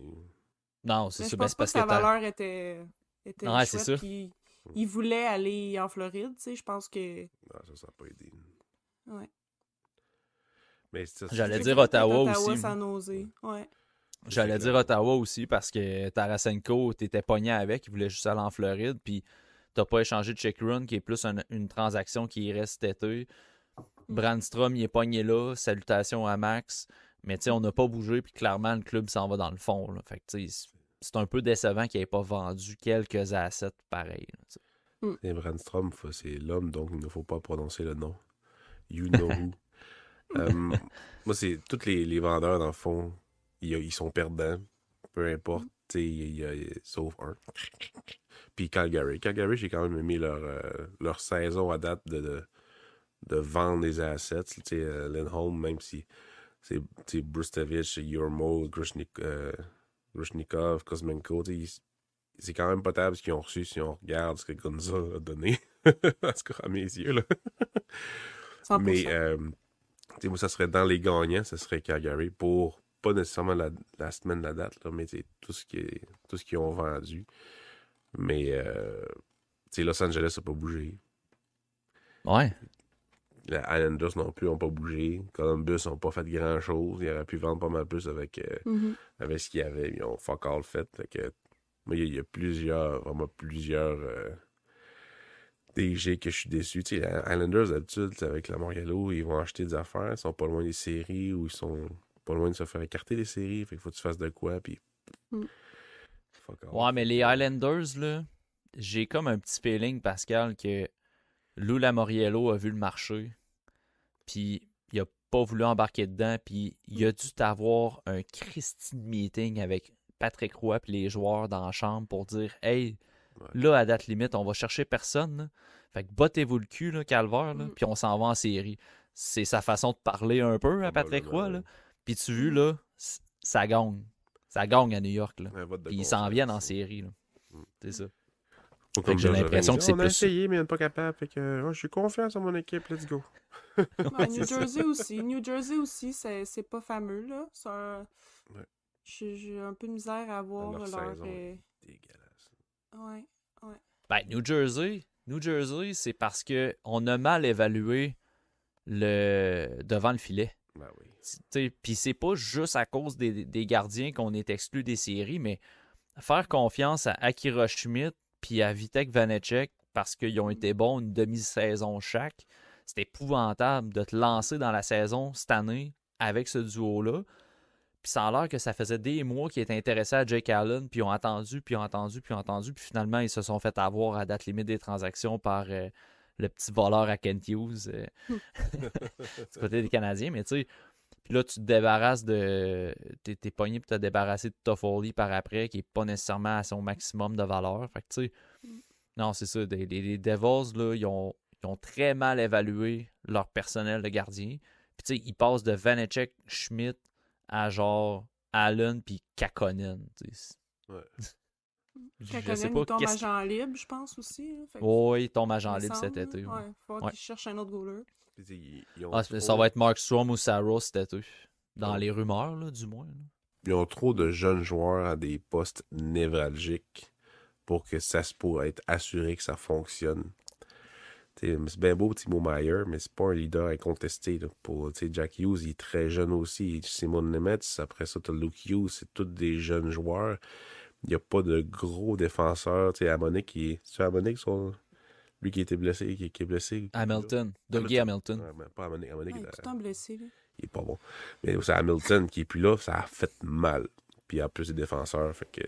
Non, c'est sûr. Je ben, pense que sa valeur était, était ouais, chouette. Sûr. Puis, il voulait aller en Floride, je pense que... Non, ah, ça, ne n'a pas aidé. Ouais. Ben, J'allais dire Ottawa, aussi. J'allais dire Ottawa aussi parce que Tarasenko, t'étais pogné avec, il voulait juste aller en Floride, puis t'as pas échangé de check run qui est plus une transaction qui reste têtée. Mm. Brandstrom, il est pogné là, salutations à Max, mais tu on n'a pas bougé, puis clairement, le club s'en va dans le fond. Fait que c'est un peu décevant qu'il ait pas vendu quelques assets pareils. Mm. Brandstrom, c'est l'homme, donc il ne faut pas prononcer le nom. You know [laughs] who. Euh, [laughs] moi, c'est tous les, les, vendeurs, dans le fond, ils, sont perdants. Peu importe. y a, sauf un. Puis Calgary. Calgary, j'ai quand même mis leur, euh, leur saison à date de, de, vendre des assets. Tu sais, euh, Lindholm, même si c'est Bruce Yormo, Grushnik, Grushnikov, Kosmenko, c'est quand même potable ce qu'ils ont reçu si on regarde ce que Gonzo a donné. [laughs] en tout cas, à mes yeux. Là. Mais moi, ça serait dans les gagnants, ça serait Calgary pour pas nécessairement la, la semaine, la date, mais tout ce qui qu'ils ont vendu. Mais euh, Los Angeles n'a pas bougé. Ouais. Les Islanders non plus n'ont pas bougé. Columbus n'ont pas fait grand chose. Ils auraient pu vendre pas mal plus avec, euh, mm-hmm. avec ce qu'il y avait. Ils ont fuck all fait. que, il y, a plusieurs, vraiment plusieurs. Euh, DG que je suis déçu. Les sais, Islanders, d'habitude, avec la Moriello, ils vont acheter des affaires, ils sont pas loin des séries ou ils sont pas loin de se faire écarter des séries. Fait faut que tu fasses de quoi, puis. Mm. Ouais, mais les Islanders, là, j'ai comme un petit feeling, Pascal, que Lou Lamoriello a vu le marché, puis il a pas voulu embarquer dedans, puis il a dû avoir un Christine meeting avec Patrick Roy et les joueurs dans la chambre pour dire Hey, Là, à date limite, on va chercher personne. Fait que bottez-vous le cul, là, mm. puis on s'en va en série. C'est sa façon de parler un peu à hein, Patrick Roy. Puis tu vu, mm. là, ça gagne. Ça gagne à New York. Puis ils s'en viennent en série. C'est ça. Mm. j'ai l'impression que c'est On a plus- essayé, mais on n'est pas capable. que, je suis confiant sur mon équipe. Let's go. [laughs] New Jersey aussi. New Jersey aussi, c'est pas fameux, là. J'ai un peu de misère à voir Leur Ouais, ouais. Ben, New Jersey, New Jersey, c'est parce que on a mal évalué le devant le filet. Ben oui. Puis c'est pas juste à cause des, des gardiens qu'on est exclu des séries, mais faire confiance à Akira Schmidt puis à Vitek Vanecek parce qu'ils ont été bons une demi-saison chaque, c'est épouvantable de te lancer dans la saison cette année avec ce duo-là sans ça a l'air que ça faisait des mois qu'ils étaient intéressés à Jake Allen, puis ils ont attendu, puis ont attendu, puis ont attendu, puis finalement ils se sont fait avoir à date limite des transactions par euh, le petit voleur à Kent Hughes euh, [laughs] du côté des Canadiens. Mais tu sais, puis là tu te débarrasses de. T'es es pogné, puis t'as débarrassé de Toffoli par après, qui est pas nécessairement à son maximum de valeur. Fait que tu sais, mm. non, c'est ça. Les, les, Devils, là, ils ont, très mal évalué leur personnel de gardien. Puis, tu sais, ils passent de Vanecek, Schmidt, à genre Allen puis Kakonen. Ouais. [laughs] sais tombe agent libre, je pense aussi. Hein, oui, il tombe agent libre cet été. Il faut ouais. qu'il cherche un autre goaler. Ah, ça va être Mark Strom ou Sarah, cet été. Dans les rumeurs, là, du moins. Ils ont trop de jeunes joueurs à des postes névralgiques pour que ça se pourrait être assuré que ça fonctionne c'est bien beau Timo Meyer, mais c'est pas un leader incontesté. pour, Jack Hughes, il est très jeune aussi. Simon Nemetz, après ça, tu as Luke Hughes, c'est tous des jeunes joueurs. Il n'y a pas de gros défenseurs. Tu sais, Amonic, qui lui qui était blessé, qui, est blessé. Hamilton. Dougie Hamilton. pas Amonique. Ah, il est tout blessé. Il est pas bon. Mais c'est Hamilton qui est plus là, ça a fait mal. Puis il y a plus, de défenseurs, fait que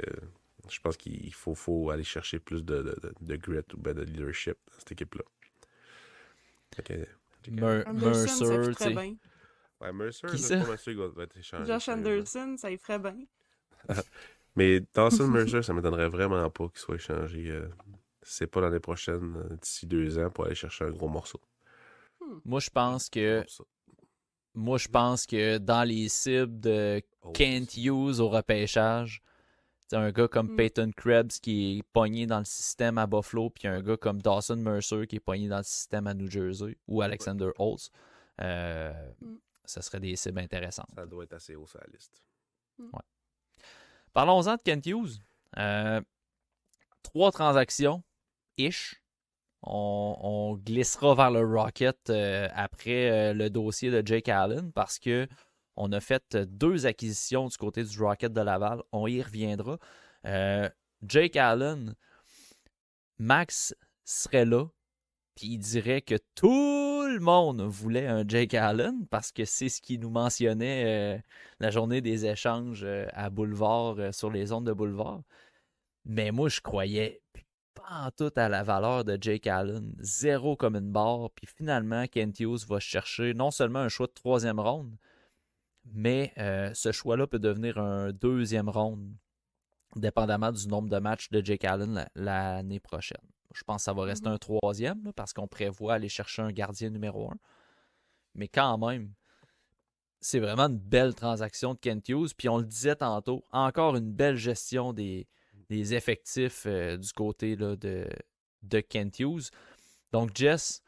je pense qu'il faut, faut aller chercher plus de, de, grit ou de leadership dans cette équipe-là. Mercer, ça bien. Mercer, être Josh Anderson, ça irait bien. [laughs] Mais dans ce Mercer, ça m'étonnerait vraiment pas qu'il soit échangé. Euh, c'est pas l'année prochaine, euh, d'ici deux ans, pour aller chercher un gros morceau. Hmm. Moi, je pense que. Moi, je pense que dans les cibles de oh, Kent Hughes au repêchage, un gars comme mm. Peyton Krebs qui est pogné dans le système à Buffalo, puis un gars comme Dawson Mercer qui est pogné dans le système à New Jersey, ou Alexander Holtz, ça euh, mm. serait des cibles intéressantes. Ça doit être assez haut sur la liste. Mm. Parlons-en de Kent Hughes. Euh, trois transactions, ish. On, glissera vers le Rocket euh, après le dossier de Jake Allen parce que on a fait euh, deux acquisitions du côté du Rocket de Laval. On y reviendra. Euh, Jake Allen, Max serait là, puis il dirait que tout le monde voulait un Jake Allen parce que c'est ce qu'il nous mentionnait euh, la journée des échanges à Boulevard, sur les ondes de Boulevard. Mais moi, je croyais pas en tout à la valeur de Jake Allen. Zéro comme une barre. Puis finalement, Kent va chercher non seulement un choix de troisième ronde, mais euh, ce choix-là peut devenir un deuxième round, dépendamment du nombre de matchs de Jake Allen l'année prochaine. Je pense que ça va rester mm-hmm. un troisième, parce qu'on prévoit aller chercher un gardien numéro un. Mais quand même, c'est vraiment une belle transaction de Kent Hughes. Puis on le disait tantôt, encore une belle gestion des, effectifs euh, du côté de, de Kent Hughes. Donc, Jess,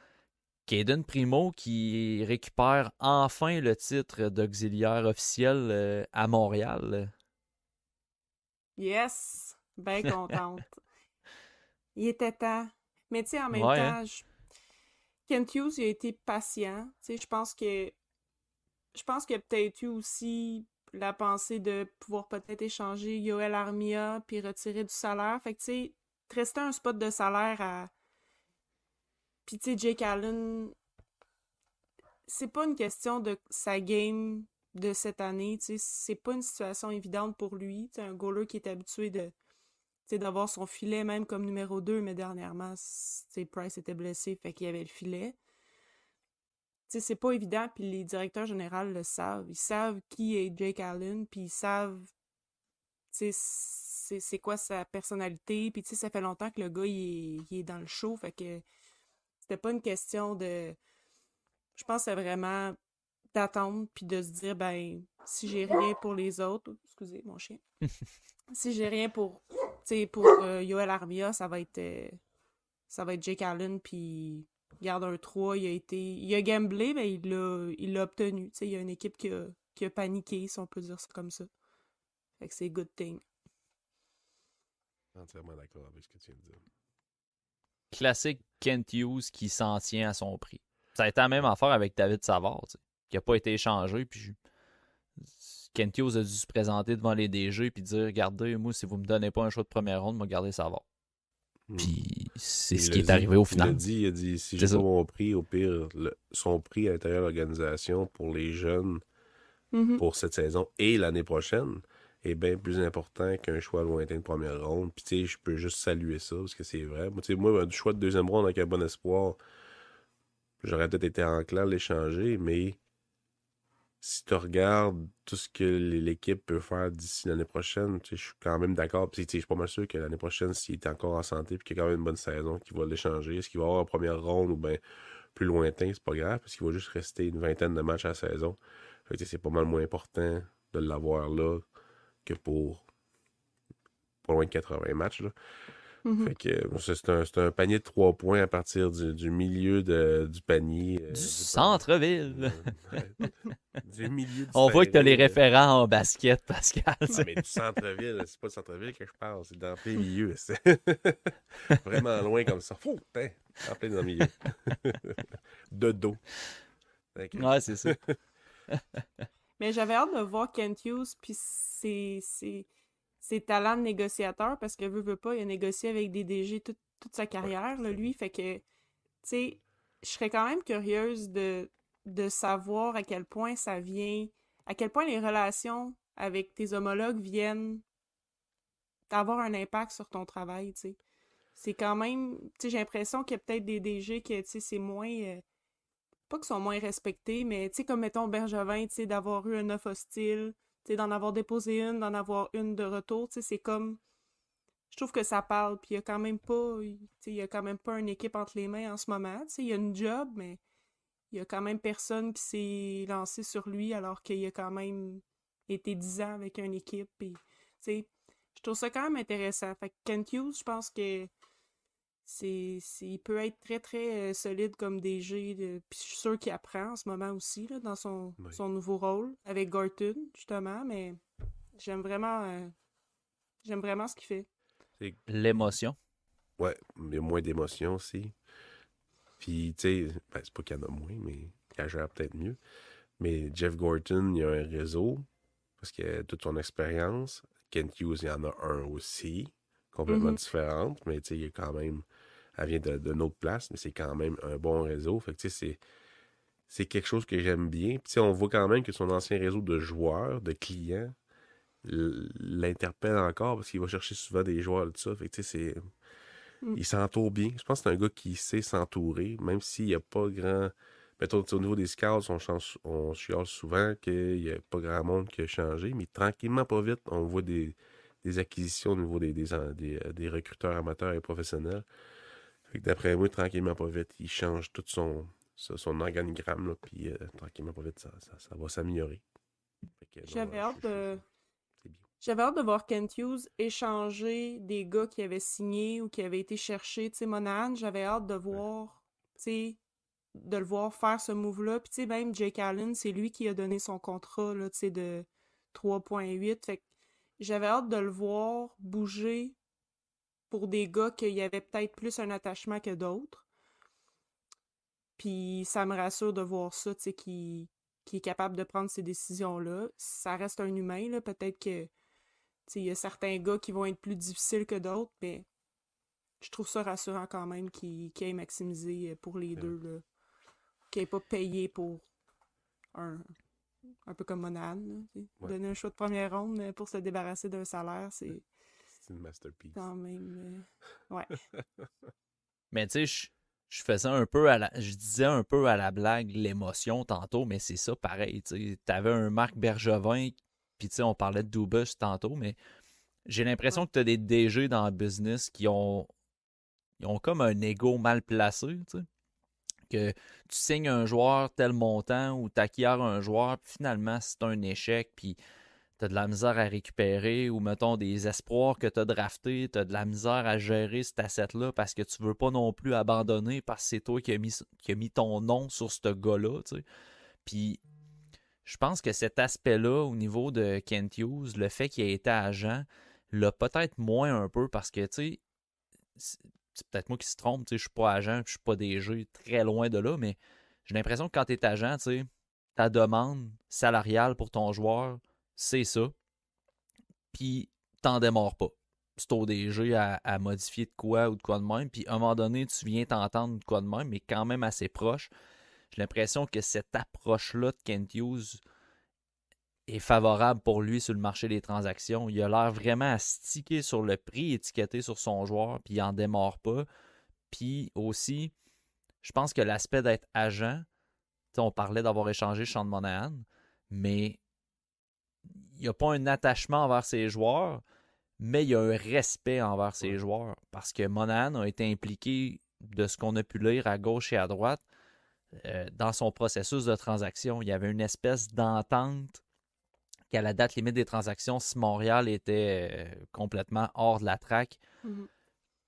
Caden Primo qui récupère enfin le titre d'auxiliaire officiel euh, à Montréal. Yes, bien [laughs] contente. il était temps. Mais tu sais, en même temps, hein? Kent Hughes il a été patient. Tu sais, je pense que je pense que peut-être eu aussi la pensée de pouvoir peut-être échanger Yoel Armia puis retirer du salaire. Fait que tu sais, rester un spot de salaire à puis tu sais, Jake Allen, c'est pas une question de sa game de cette année, tu sais, c'est pas une situation évidente pour lui. c'est un goaler qui est habitué de d'avoir son filet même comme numéro 2, mais dernièrement, Price était blessé, fait qu'il y avait le filet. Tu c'est pas évident, puis les directeurs généraux le savent. Ils savent qui est Jake Allen, puis ils savent c'est quoi sa personnalité, puis tu ça fait longtemps que le gars, il est, il est dans le show, fait que c'était pas une question de. Je pense que vraiment d'attendre puis de se dire ben si j'ai rien pour les autres excusez mon chien [laughs] si j'ai rien pour tu pour euh, Yoel Armia ça va être euh, ça va être Jake Allen puis garde un 3 il a été il a gamblé mais il l'a il l'a obtenu tu sais il y a une équipe qui a, qui a paniqué si on peut dire ça comme ça fait que c'est good thing entièrement d'accord avec ce de dire classique Kent Hughes qui s'en tient à son prix. Ça a été la même affaire avec David Savard, qui n'a pas été échangé. Puis Kent Hughes a dû se présenter devant les DG et dire Regardez, moi, si vous ne me donnez pas un choix de première ronde, moi, garder Savard. Hmm. Puis c'est ce qui est arrivé au final. Il a dit, si j'ai mon prix, au pire, son prix à l'intérieur de l'organisation pour les jeunes mm-hmm. pour cette saison et l'année prochaine, est bien plus important qu'un choix lointain de première ronde. Puis, tu sais, je peux juste saluer ça parce que c'est vrai. Moi, le choix de deuxième ronde avec un bon espoir, j'aurais peut-être été enclin à l'échanger, mais si tu regardes tout ce que l'équipe peut faire d'ici l'année prochaine, je suis quand même d'accord. Je suis pas mal sûr que l'année prochaine, s'il est encore en santé puis qu'il a quand même une bonne saison, qu'il va l'échanger. Est-ce qu'il va avoir en première ronde ou bien plus lointain, c'est pas grave, parce qu'il va juste rester une vingtaine de matchs à la saison. c'est pas mal moins important de l'avoir là que pour pas loin de 80 matchs. Là. Mhm. Fait que euh, c'est un, un, panier de trois points à partir du, milieu de, du panier. Euh, du, centre-ville. [laughs] du milieu On voit que tu as les référents en basket, Pascal. mais du centre-ville, c'est pas du centre-ville que je parle, c'est dans le milieu. [laughs] vraiment loin comme ça. Fou, hein, en plein dans le milieu. [laughs] de dos. Ouais, c'est ça. Mais j'avais hâte de voir Kent Hughes puis ses, talents de négociateur parce que veut, veut pas, il a négocié avec des DG toute sa carrière, là, lui. Fait que, tu sais, je serais quand même curieuse de, de savoir à quel point ça vient, à quel point les relations avec tes homologues viennent avoir un impact sur ton travail, tu sais. C'est quand même, tu sais, j'ai l'impression qu'il y a peut-être des DG que, tu sais, c'est moins, euh, pas qu'ils sont moins respectés, mais tu sais, comme mettons Bergevin, tu sais, d'avoir eu un œuf hostile, tu sais, d'en avoir déposé une, d'en avoir une de retour, tu sais, c'est comme. Je trouve que ça parle, puis il y a quand même pas. Tu sais, il y a quand même pas une équipe entre les mains en ce moment, tu sais, il y a une job, mais il y a quand même personne qui s'est lancé sur lui alors qu'il a quand même été dix ans avec une équipe, puis, tu sais, je trouve ça quand même intéressant. Fait que Kent Hughes, je pense que c'est il peut être très très euh, solide comme DG puis je suis sûr qu'il apprend en ce moment aussi dans son, son nouveau rôle avec Gorton justement mais j'aime vraiment euh, j'aime vraiment ce qu'il fait l'émotion ouais mais moins d'émotion aussi puis tu sais ben, c'est pas qu'il y en a moins mais il peut-être mieux mais Jeff Gorton il a un réseau parce que toute son expérience Kent Hughes il y en a un aussi complètement mm-hmm. différente mais tu sais il y a quand même elle vient de, de autre place, mais c'est quand même un bon réseau. Fait c'est, c'est quelque chose que j'aime bien. on voit quand même que son ancien réseau de joueurs, de clients, l'interpelle encore parce qu'il va chercher souvent des joueurs de ça. Mm. il s'entoure bien. Je pense que c'est un gars qui sait s'entourer, même s'il n'y a pas grand. Mettons, au niveau des scouts, on, change, on chiale souvent qu'il n'y a pas grand monde qui a changé, mais tranquillement, pas vite, on voit des, acquisitions au niveau des, des euh, recruteurs amateurs et professionnels d'après moi, tranquillement pas vite, il change tout son, son organigramme, là, puis euh, tranquillement pas vite, ça, va s'améliorer. J'avais hâte de. J'avais hâte de voir Kent Hughes échanger des gars qui avaient signé ou qui avaient été cherchés. tu sais, J'avais hâte de voir, de le voir faire ce move-là. Puis, même Jake Allen, c'est lui qui a donné son contrat, là, de 3.8. j'avais hâte de le voir bouger pour des gars qu'il y avait peut-être plus un attachement que d'autres. Puis ça me rassure de voir ça, tu sais, qui, qui est capable de prendre ces décisions-là. Ça reste un humain, là. Peut-être que, il y a certains gars qui vont être plus difficiles que d'autres, mais je trouve ça rassurant quand même qu'il ait maximisé pour les deux, là. Qu'il n'ait pas payé pour un, un peu comme Monane, Donner un choix de première ronde pour se débarrasser d'un salaire, c'est c'est une masterpiece. Quand même. Euh, ouais. [laughs] mais tu sais, je faisais un peu à la, je disais un peu à la blague l'émotion tantôt, mais c'est ça pareil. Tu avais un Marc Bergevin, puis tu sais, on parlait de Dubush tantôt, mais j'ai l'impression que tu as des DG dans le business qui ont, ils ont comme un ego mal placé, tu sais. Que tu signes un joueur tel montant ou tu acquiers un joueur, puis finalement c'est un échec, puis t'as de la misère à récupérer ou mettons des espoirs que tu as draftés, tu de la misère à gérer cet asset-là parce que tu veux pas non plus abandonner parce que c'est toi qui as mis, ton nom sur ce gars-là. Puis je pense que cet aspect-là au niveau de Kent Hughes, le fait qu'il ait été agent, l'a peut-être moins un peu parce que tu sais, c'est peut-être moi qui se trompe, tu sais, je suis pas agent, je suis pas jeux très loin de là, mais j'ai l'impression que quand tu es agent, tu ta demande salariale pour ton joueur, c'est ça. Puis t'en démarres pas. C'est au DG à, modifier de quoi ou de quoi de même. Puis à un moment donné, tu viens t'entendre de quoi de même, mais quand même assez proche. J'ai l'impression que cette approche-là de Kent Hughes est favorable pour lui sur le marché des transactions. Il a l'air vraiment à sticker sur le prix étiqueté sur son joueur, puis il n'en démarre pas. Puis aussi, je pense que l'aspect d'être agent, on parlait d'avoir échangé Sean Monahan, mais n'y a pas un attachement envers ses joueurs, mais il y a un respect envers ses joueurs. Parce que Monahan a été impliqué, de ce qu'on a pu lire à gauche et à droite, euh, dans son processus de transaction. Il y avait une espèce d'entente qu'à la date limite des transactions, si Montréal était euh, complètement hors de la traque, mhm.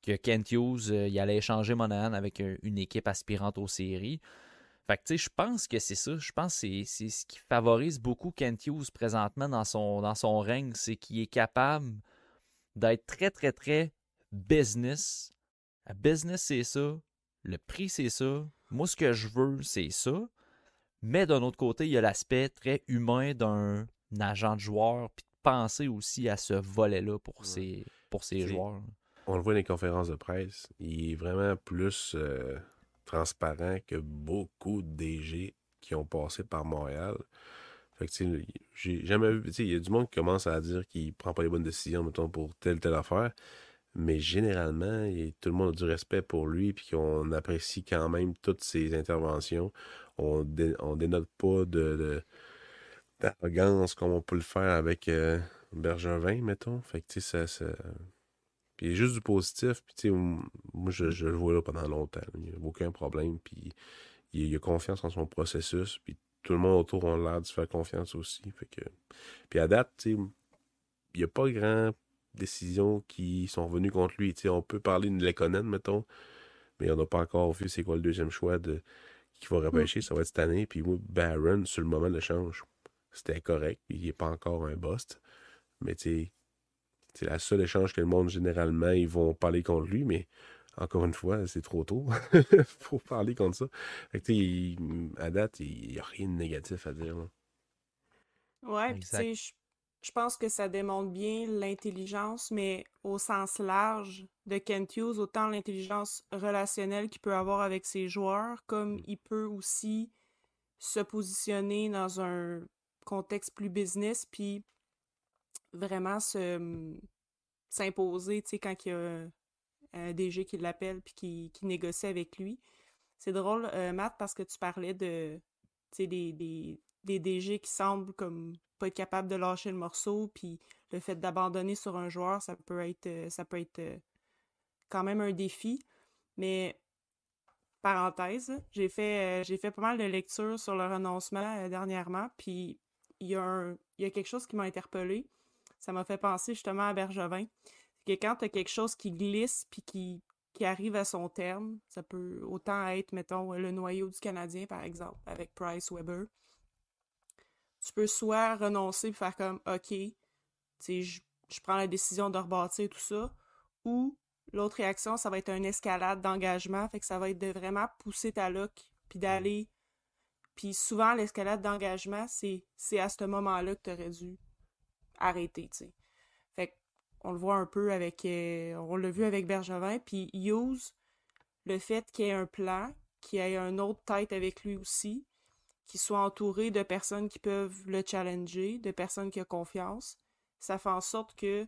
que Kent Hughes euh, allait échanger Monahan avec une équipe aspirante aux séries. Fait que, tu sais, je pense que c'est ça. Je pense que c'est ce qui favorise beaucoup Kent Hughes présentement dans son, dans son règne, c'est qu'il est capable d'être très, très, très business. business, c'est ça. Le prix, c'est ça. Moi, ce que je veux, c'est ça. Mais d'un autre côté, il y a l'aspect très humain d'un agent de joueur, puis de penser aussi à ce volet-là pour, ses, pour ses joueurs. On le voit dans les conférences de presse. Il est vraiment plus. Euh, transparent que beaucoup de DG qui ont passé par Montréal. Fait que, j'ai jamais vu. Il y a du monde qui commence à dire qu'il prend pas les bonnes décisions, mettons, pour telle telle affaire. Mais généralement, tout le monde a du respect pour lui, puis qu'on apprécie quand même toutes ses interventions. On, dénote pas de, d'arrogance comme on peut le faire avec euh, Bergevin, mettons. Fait que, ça, puis juste du positif. Puis, tu sais, moi, je, le vois là pendant longtemps. Il n'y a aucun problème. Puis, il, y a confiance en son processus. Puis, tout le monde autour a l'air de se faire confiance aussi. Fait que... Puis, à date, tu sais, il n'y a pas grand décision qui sont venues contre lui. Tu sais, on peut parler de Lekonen, mettons, mais on n'a pas encore vu c'est quoi le deuxième choix de qui va repêcher. Mm. Ça va être cette année. Puis, moi, Baron sur le moment de change c'était correct. Il n'est pas encore un bust. Mais, tu sais, c'est la seule échange que le monde, généralement, ils vont parler contre lui, mais encore une fois, c'est trop tôt [laughs] pour parler contre ça. à date, il n'y a rien de négatif à dire. Ouais, je pense que ça démontre bien l'intelligence, mais au sens large de Kent Hughes, autant l'intelligence relationnelle qu'il peut avoir avec ses joueurs, comme mm. il peut aussi se positionner dans un contexte plus business, puis vraiment se hum, s'imposer, tu sais, quand il y a un DG qui l'appelle puis qui, qui, négocie avec lui. C'est drôle, euh, Matt, parce que tu parlais de, tu sais, des, des, DG qui semblent comme pas être capables de lâcher le morceau, puis le fait d'abandonner sur un joueur, ça peut être, euh, ça peut être euh, quand même un défi. Mais parenthèse, j'ai fait, j'ai fait pas mal de lectures sur le renoncement dernièrement, puis il y, a un, il y a quelque chose qui m'a interpellée ça m'a fait penser justement à Bergevin. Que quand tu as quelque chose qui glisse puis qui, qui arrive à son terme, ça peut autant être, mettons, le noyau du Canadien, par exemple, avec Price Weber. Tu peux soit renoncer et faire comme OK, je, prends la décision de rebâtir tout ça, ou l'autre réaction, ça va être une escalade d'engagement, fait que ça va être de vraiment pousser ta look puis mm. d'aller. Puis souvent, l'escalade d'engagement, c'est à ce moment-là que tu aurais dû arrêter, tu sais. Fait on le voit un peu avec... Euh, on l'a vu avec Bergevin, puis use le fait qu'il y ait un plan, qu'il y ait un autre tête avec lui aussi, qu'il soit entouré de personnes qui peuvent le challenger, de personnes qui ont confiance, ça fait en sorte que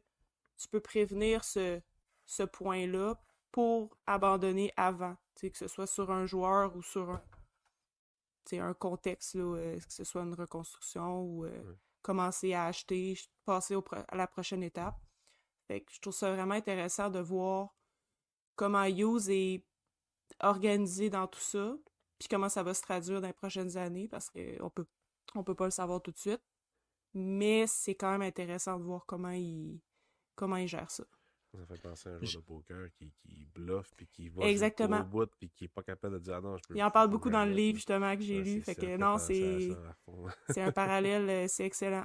tu peux prévenir ce, ce point-là pour abandonner avant, tu que ce soit sur un joueur ou sur un, un contexte, là, que ce soit une reconstruction ou euh, commencer à acheter, passer à la prochaine étape. je trouve ça vraiment intéressant de voir comment Use est organisé dans tout ça, puis comment ça va se traduire dans les prochaines années, parce qu'on peut, on peut pas le savoir tout de suite. Mais c'est quand même intéressant de voir comment il, comment il gère ça. Ça fait penser à un joueur de poker qui, bluffe, puis qui va Exactement. bout, puis qui n'est pas capable de dire ah non, Il en parle beaucoup dans le livre, justement, que j'ai lu. non, [laughs] c'est un parallèle, euh, c'est excellent.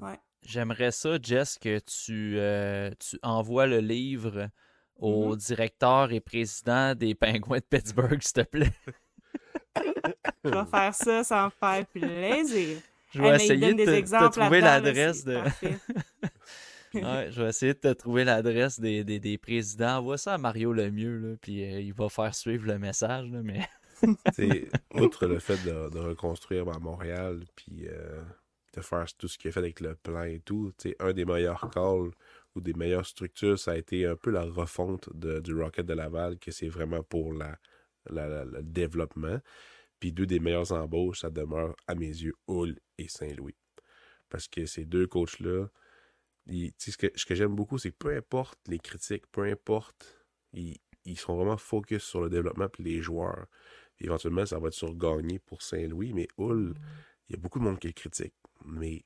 Ouais. J'aimerais ça, Jess, que tu, euh, tu envoies le livre au mm-hmm. directeur et président des Pingouins de Pittsburgh, s'il te plaît. [laughs] je vais faire ça sans me faire plaisir. Je vais essayer de, trouver l'adresse de. [laughs] je vais essayer de te trouver l'adresse des, des, des, présidents. Envoie ça à Mario Lemieux, là, puis euh, il va faire suivre le message, là, mais. [laughs] outre le fait de, de, reconstruire à Montréal, puis euh, de faire tout ce qui est fait avec le plan et tout, un des meilleurs calls ou des meilleures structures, ça a été un peu la refonte du Rocket de Laval, que c'est vraiment pour la, le développement. Puis deux des meilleurs embauches, ça demeure, à mes yeux, Hull et Saint-Louis. Parce que ces deux coachs-là, ce que, j'aime beaucoup, c'est que peu importe les critiques, peu importe, ils, sont vraiment focus sur le développement et les joueurs. Éventuellement, ça va être sur gagner pour Saint-Louis, mais mm. il y a beaucoup de monde qui le critique. Mais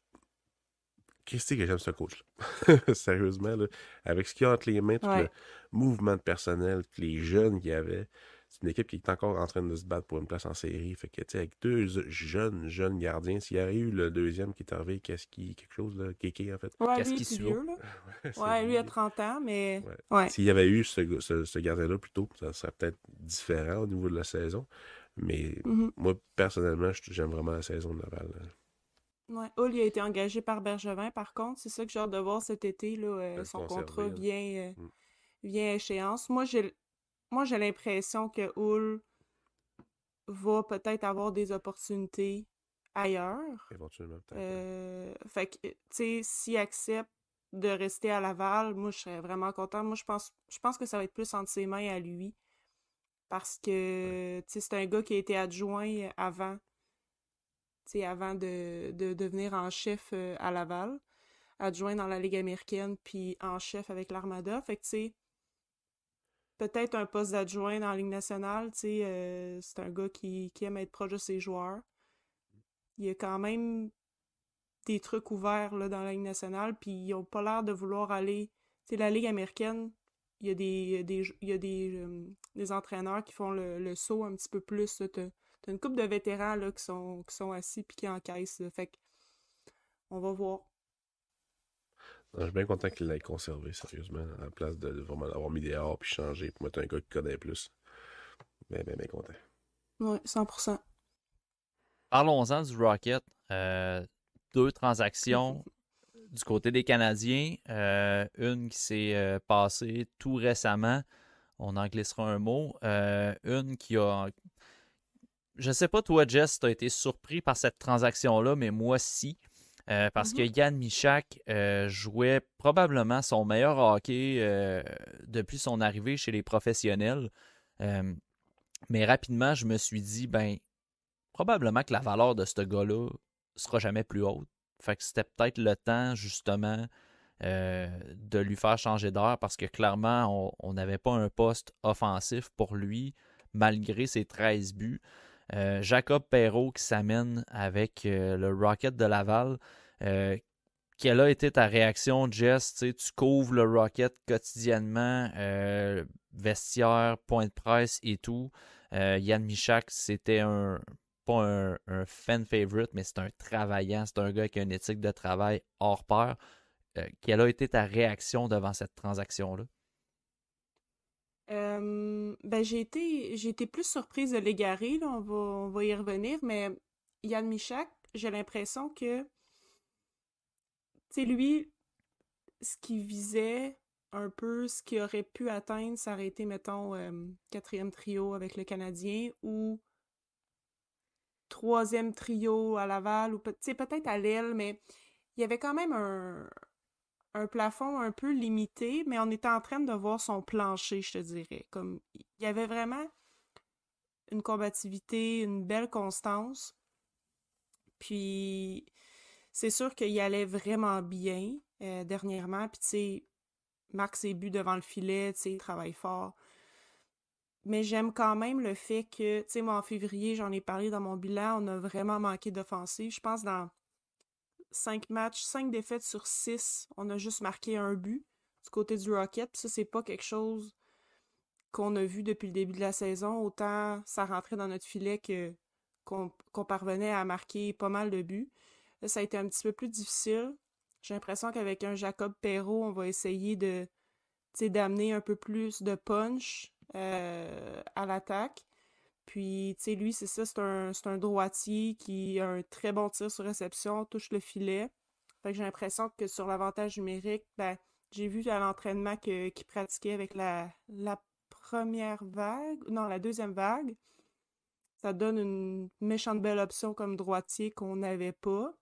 quest que j'aime ce coach [laughs] Sérieusement, avec ce qu'il y a entre les mains, tout le mouvement de personnel, tous les jeunes qu'il y avait, c'est une équipe qui est encore en train de se battre pour une place en série. Fait que, tu sais, avec deux jeunes, jeunes gardiens, s'il y avait eu le deuxième qui est arrivé, qu'est-ce qui, quelque chose, là, Kéké, en fait. qu'est-ce qui Vieux, là. [laughs] ouais, lui, il a 30 ans, mais. S'il y avait eu ce, ce, gardien-là plus tôt, ça serait peut-être différent au niveau de la saison. Mais mm-hmm. moi, personnellement, j'aime vraiment la saison de Laval. Là. Ouais. il a été engagé par Bergevin, par contre. C'est ça que j'ai hâte de voir cet été. Là, euh, son contrat hein. vient, euh, mm. échéance. Moi, j'ai moi, j'ai l'impression que Hull va peut-être avoir des opportunités ailleurs. Éventuellement, peut-être. Euh, fait que, tu sais, s'il accepte de rester à Laval, moi, je serais vraiment content. Moi, je pense, je pense que ça va être plus entre ses mains à lui. Parce que, tu sais, c'est un gars qui a été adjoint avant, tu sais, avant de, de, devenir en chef euh, à Laval, adjoint dans la Ligue américaine, puis en chef avec l'Armada. Fait que, tu sais, peut-être un poste d'adjoint dans la Ligue nationale. sais, euh, c'est un gars qui, aime être proche de ses joueurs. Il y a quand même des trucs ouverts dans la Ligue nationale, puis ils n'ont pas l'air de vouloir aller. c'est la Ligue américaine, il y a des, entraîneurs qui font le, saut un petit peu plus. Tu as, une couple de vétérans qui, sont, qui sont assis et qui encaissent. Fait on va voir je suis bien content qu'il l'ait conservé, sérieusement, à la place de, vraiment l'avoir mis dehors puis changer pour mettre un gars qui connaît plus. Bien, bien, bien content. Oui, 100%. Parlons-en du Rocket. Euh, deux transactions [laughs] du côté des Canadiens. Euh, une qui s'est euh, passée tout récemment. On en glissera un mot. une qui a. Je ne sais pas, toi, Jess, tu as été surpris par cette transaction-là, mais moi, si. Euh, parce mm-hmm. que Yann Michak euh, jouait probablement son meilleur hockey euh, depuis son arrivée chez les professionnels. mais rapidement, je me suis dit, ben, probablement que la valeur de ce gars-là sera jamais plus haute. Fait que c'était peut-être le temps, justement, de lui faire changer d'heure parce que clairement, on n'avait pas un poste offensif pour lui, malgré ses 13 buts. Euh, Jacob Perrault qui s'amène avec euh, le Rocket de Laval. Euh, quelle a été ta réaction, Jess? tu couvres le Rocket quotidiennement, vestiaire, point de presse et tout. Yann Michak, c'était un pas un, fan favorite, mais c'est un travaillant, c'est un gars qui a une éthique de travail hors pair. quelle a été ta réaction devant cette transaction-là? Euh, ben, j'ai été, plus surprise de l'égarer, on va, on va y revenir, mais Yann Michak, j'ai l'impression que, tu lui, ce qui visait un peu, ce qui aurait pu atteindre, s'arrêter, aurait mettons, euh, quatrième trio avec le Canadien ou troisième trio à Laval ou peut-être à l'aile, mais il y avait quand même un, un plafond un peu limité, mais on était en train de voir son plancher, je te dirais. Comme il y avait vraiment une combativité, une belle constance. Puis c'est sûr qu'il allait vraiment bien euh, dernièrement. Puis tu sais, marque ses buts devant le filet, tu sais, il travaille fort. Mais j'aime quand même le fait que, tu sais, moi en février, j'en ai parlé dans mon bilan, on a vraiment manqué d'offensive. Je pense dans Cinq matchs, 5 défaites sur 6. On a juste marqué un but du côté du Rocket. ça, c'est pas quelque chose qu'on a vu depuis le début de la saison. Autant ça rentrait dans notre filet que qu'on parvenait à marquer pas mal de buts. ça a été un petit peu plus difficile. J'ai l'impression qu'avec un Jacob Perrault, on va essayer de d'amener un peu plus de punch euh, à l'attaque. Puis, tu sais, lui, c'est ça, c'est un, droitier qui a un très bon tir sur réception, touche le filet. Fait que j'ai l'impression que sur l'avantage numérique, ben, j'ai vu à l'entraînement qu'il pratiquait avec la, la première vague, non, la deuxième vague. Ça donne une méchante belle option comme droitier qu'on n'avait pas.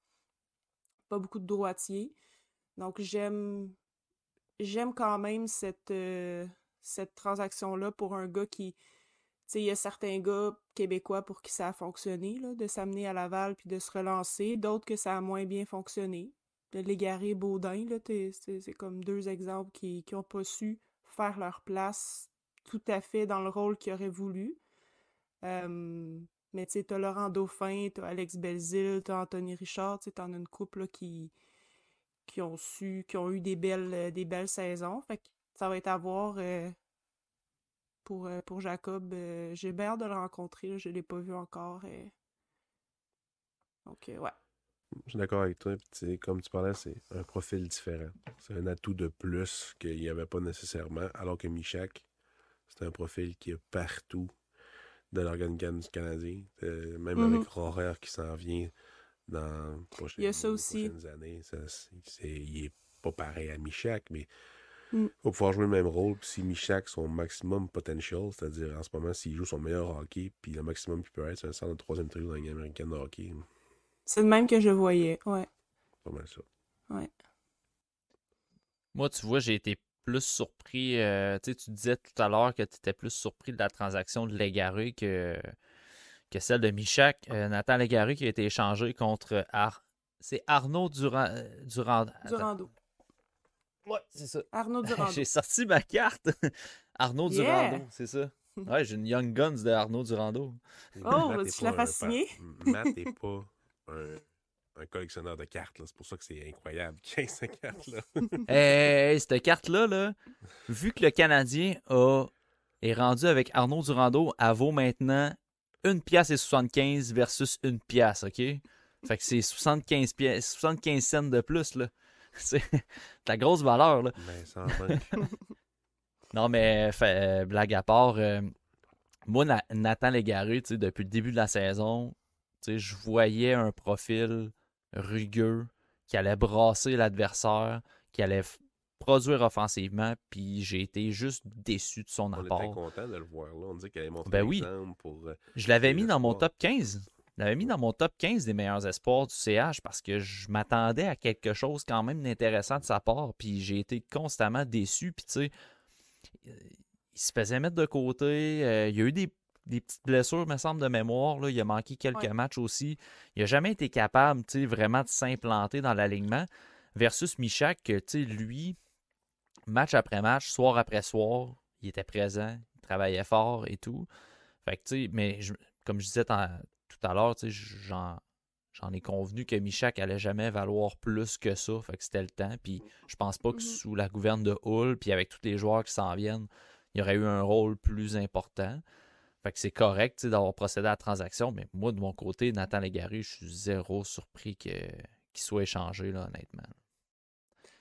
Pas beaucoup de droitiers. Donc, j'aime j'aime quand même cette, euh, cette transaction-là pour un gars qui, il y a certains gars québécois pour qui ça a fonctionné, là, de s'amener à Laval puis de se relancer, d'autres que ça a moins bien fonctionné. De l'égaré Baudin, là, c'est comme deux exemples qui n'ont pas su faire leur place tout à fait dans le rôle qu'ils auraient voulu. mais tu sais, t'as Laurent Dauphin, t'as Alex Belzile, t'as Anthony Richard, tu t'en as une couple qui, qui ont su, qui ont eu des belles, des belles saisons. Fait ça va être à voir euh, pour, euh, pour Jacob. Euh, j'ai bien hâte de le rencontrer, je ne l'ai pas vu encore. Euh. Donc, ouais. Je suis d'accord avec toi. comme tu parlais, c'est un profil différent. C'est un atout de plus qu'il n'y avait pas nécessairement, alors que Michak, c'est un profil qui est partout dans l'organigramme canadien, même mm-hmm. avec Rohrer qui s'en vient dans les prochaines, années. est, il n'est pas pareil à Michak, mais pour mm. pouvoir jouer le même rôle. Puis si Michak son maximum potential, c'est-à-dire en ce moment, s'il joue son meilleur hockey, puis le maximum qu'il peut être, c'est un centre troisième trio dans la gamme américaine de hockey. C'est le même que je voyais, ouais. Pas mal ça. Ouais. Moi, tu vois, j'ai été plus surpris. Euh, tu disais tout à l'heure que tu étais plus surpris de la transaction de Légaré que, que celle de Michak. Euh, Nathan Légaré qui a été échangé contre c'est Arnaud euh, Durand... Durando. Ouais, c'est ça. Arnaud Durando. [laughs] j'ai sorti ma carte. [laughs] Arnaud Durando, c'est ça. [laughs] Ouais, j'ai une Young Guns de Arnaud Durando. Oh, tu l'as pas signé? Matt n'est pas un, collectionneur de cartes. C'est pour ça que c'est incroyable. 15 cartes-là. hey, cette carte-là, là, vu que le Canadien a, est rendu avec Arnaud Durando, elle vaut maintenant une pièce et 75 versus 1$, pièce, OK? Fait que c'est 75, 75 cents de plus, là. [laughs] c'est la grosse valeur. Là. Ben, [laughs] non, mais fait, euh, blague à part, euh, moi, Nathan Légaré, depuis le début de la saison, je voyais un profil rugueux qui allait brasser l'adversaire, qui allait produire offensivement, puis j'ai été juste déçu de son apport. On content de le voir là. On ben oui. Euh, je l'avais mis dans mon top 15 avait mis dans mon top 15 des meilleurs espoirs du CH parce que je m'attendais à quelque chose quand même d'intéressant de sa part, puis j'ai été constamment déçu. Puis tu sais, euh, il se faisait mettre de côté. Euh, il y a eu des, petites blessures, me semble, de mémoire. Là. Il a manqué quelques matchs aussi. Il n'a jamais été capable tu sais, vraiment de s'implanter dans l'alignement. Versus Michak, tu sais, lui, match après match, soir après soir, il était présent, il travaillait fort et tout. Fait que, tu sais, mais comme je disais tout à l'heure, j'en, ai convenu que Michak allait jamais valoir plus que ça. Fait que c'était le temps. Puis je pense pas que mm-hmm. sous la gouverne de Hull, puis avec tous les joueurs qui s'en viennent, il y aurait eu un rôle plus important. Fait que c'est correct d'avoir procédé à la transaction, mais moi, de mon côté, Nathan Légaré, je suis zéro surpris que, qu'il soit échangé, là, honnêtement.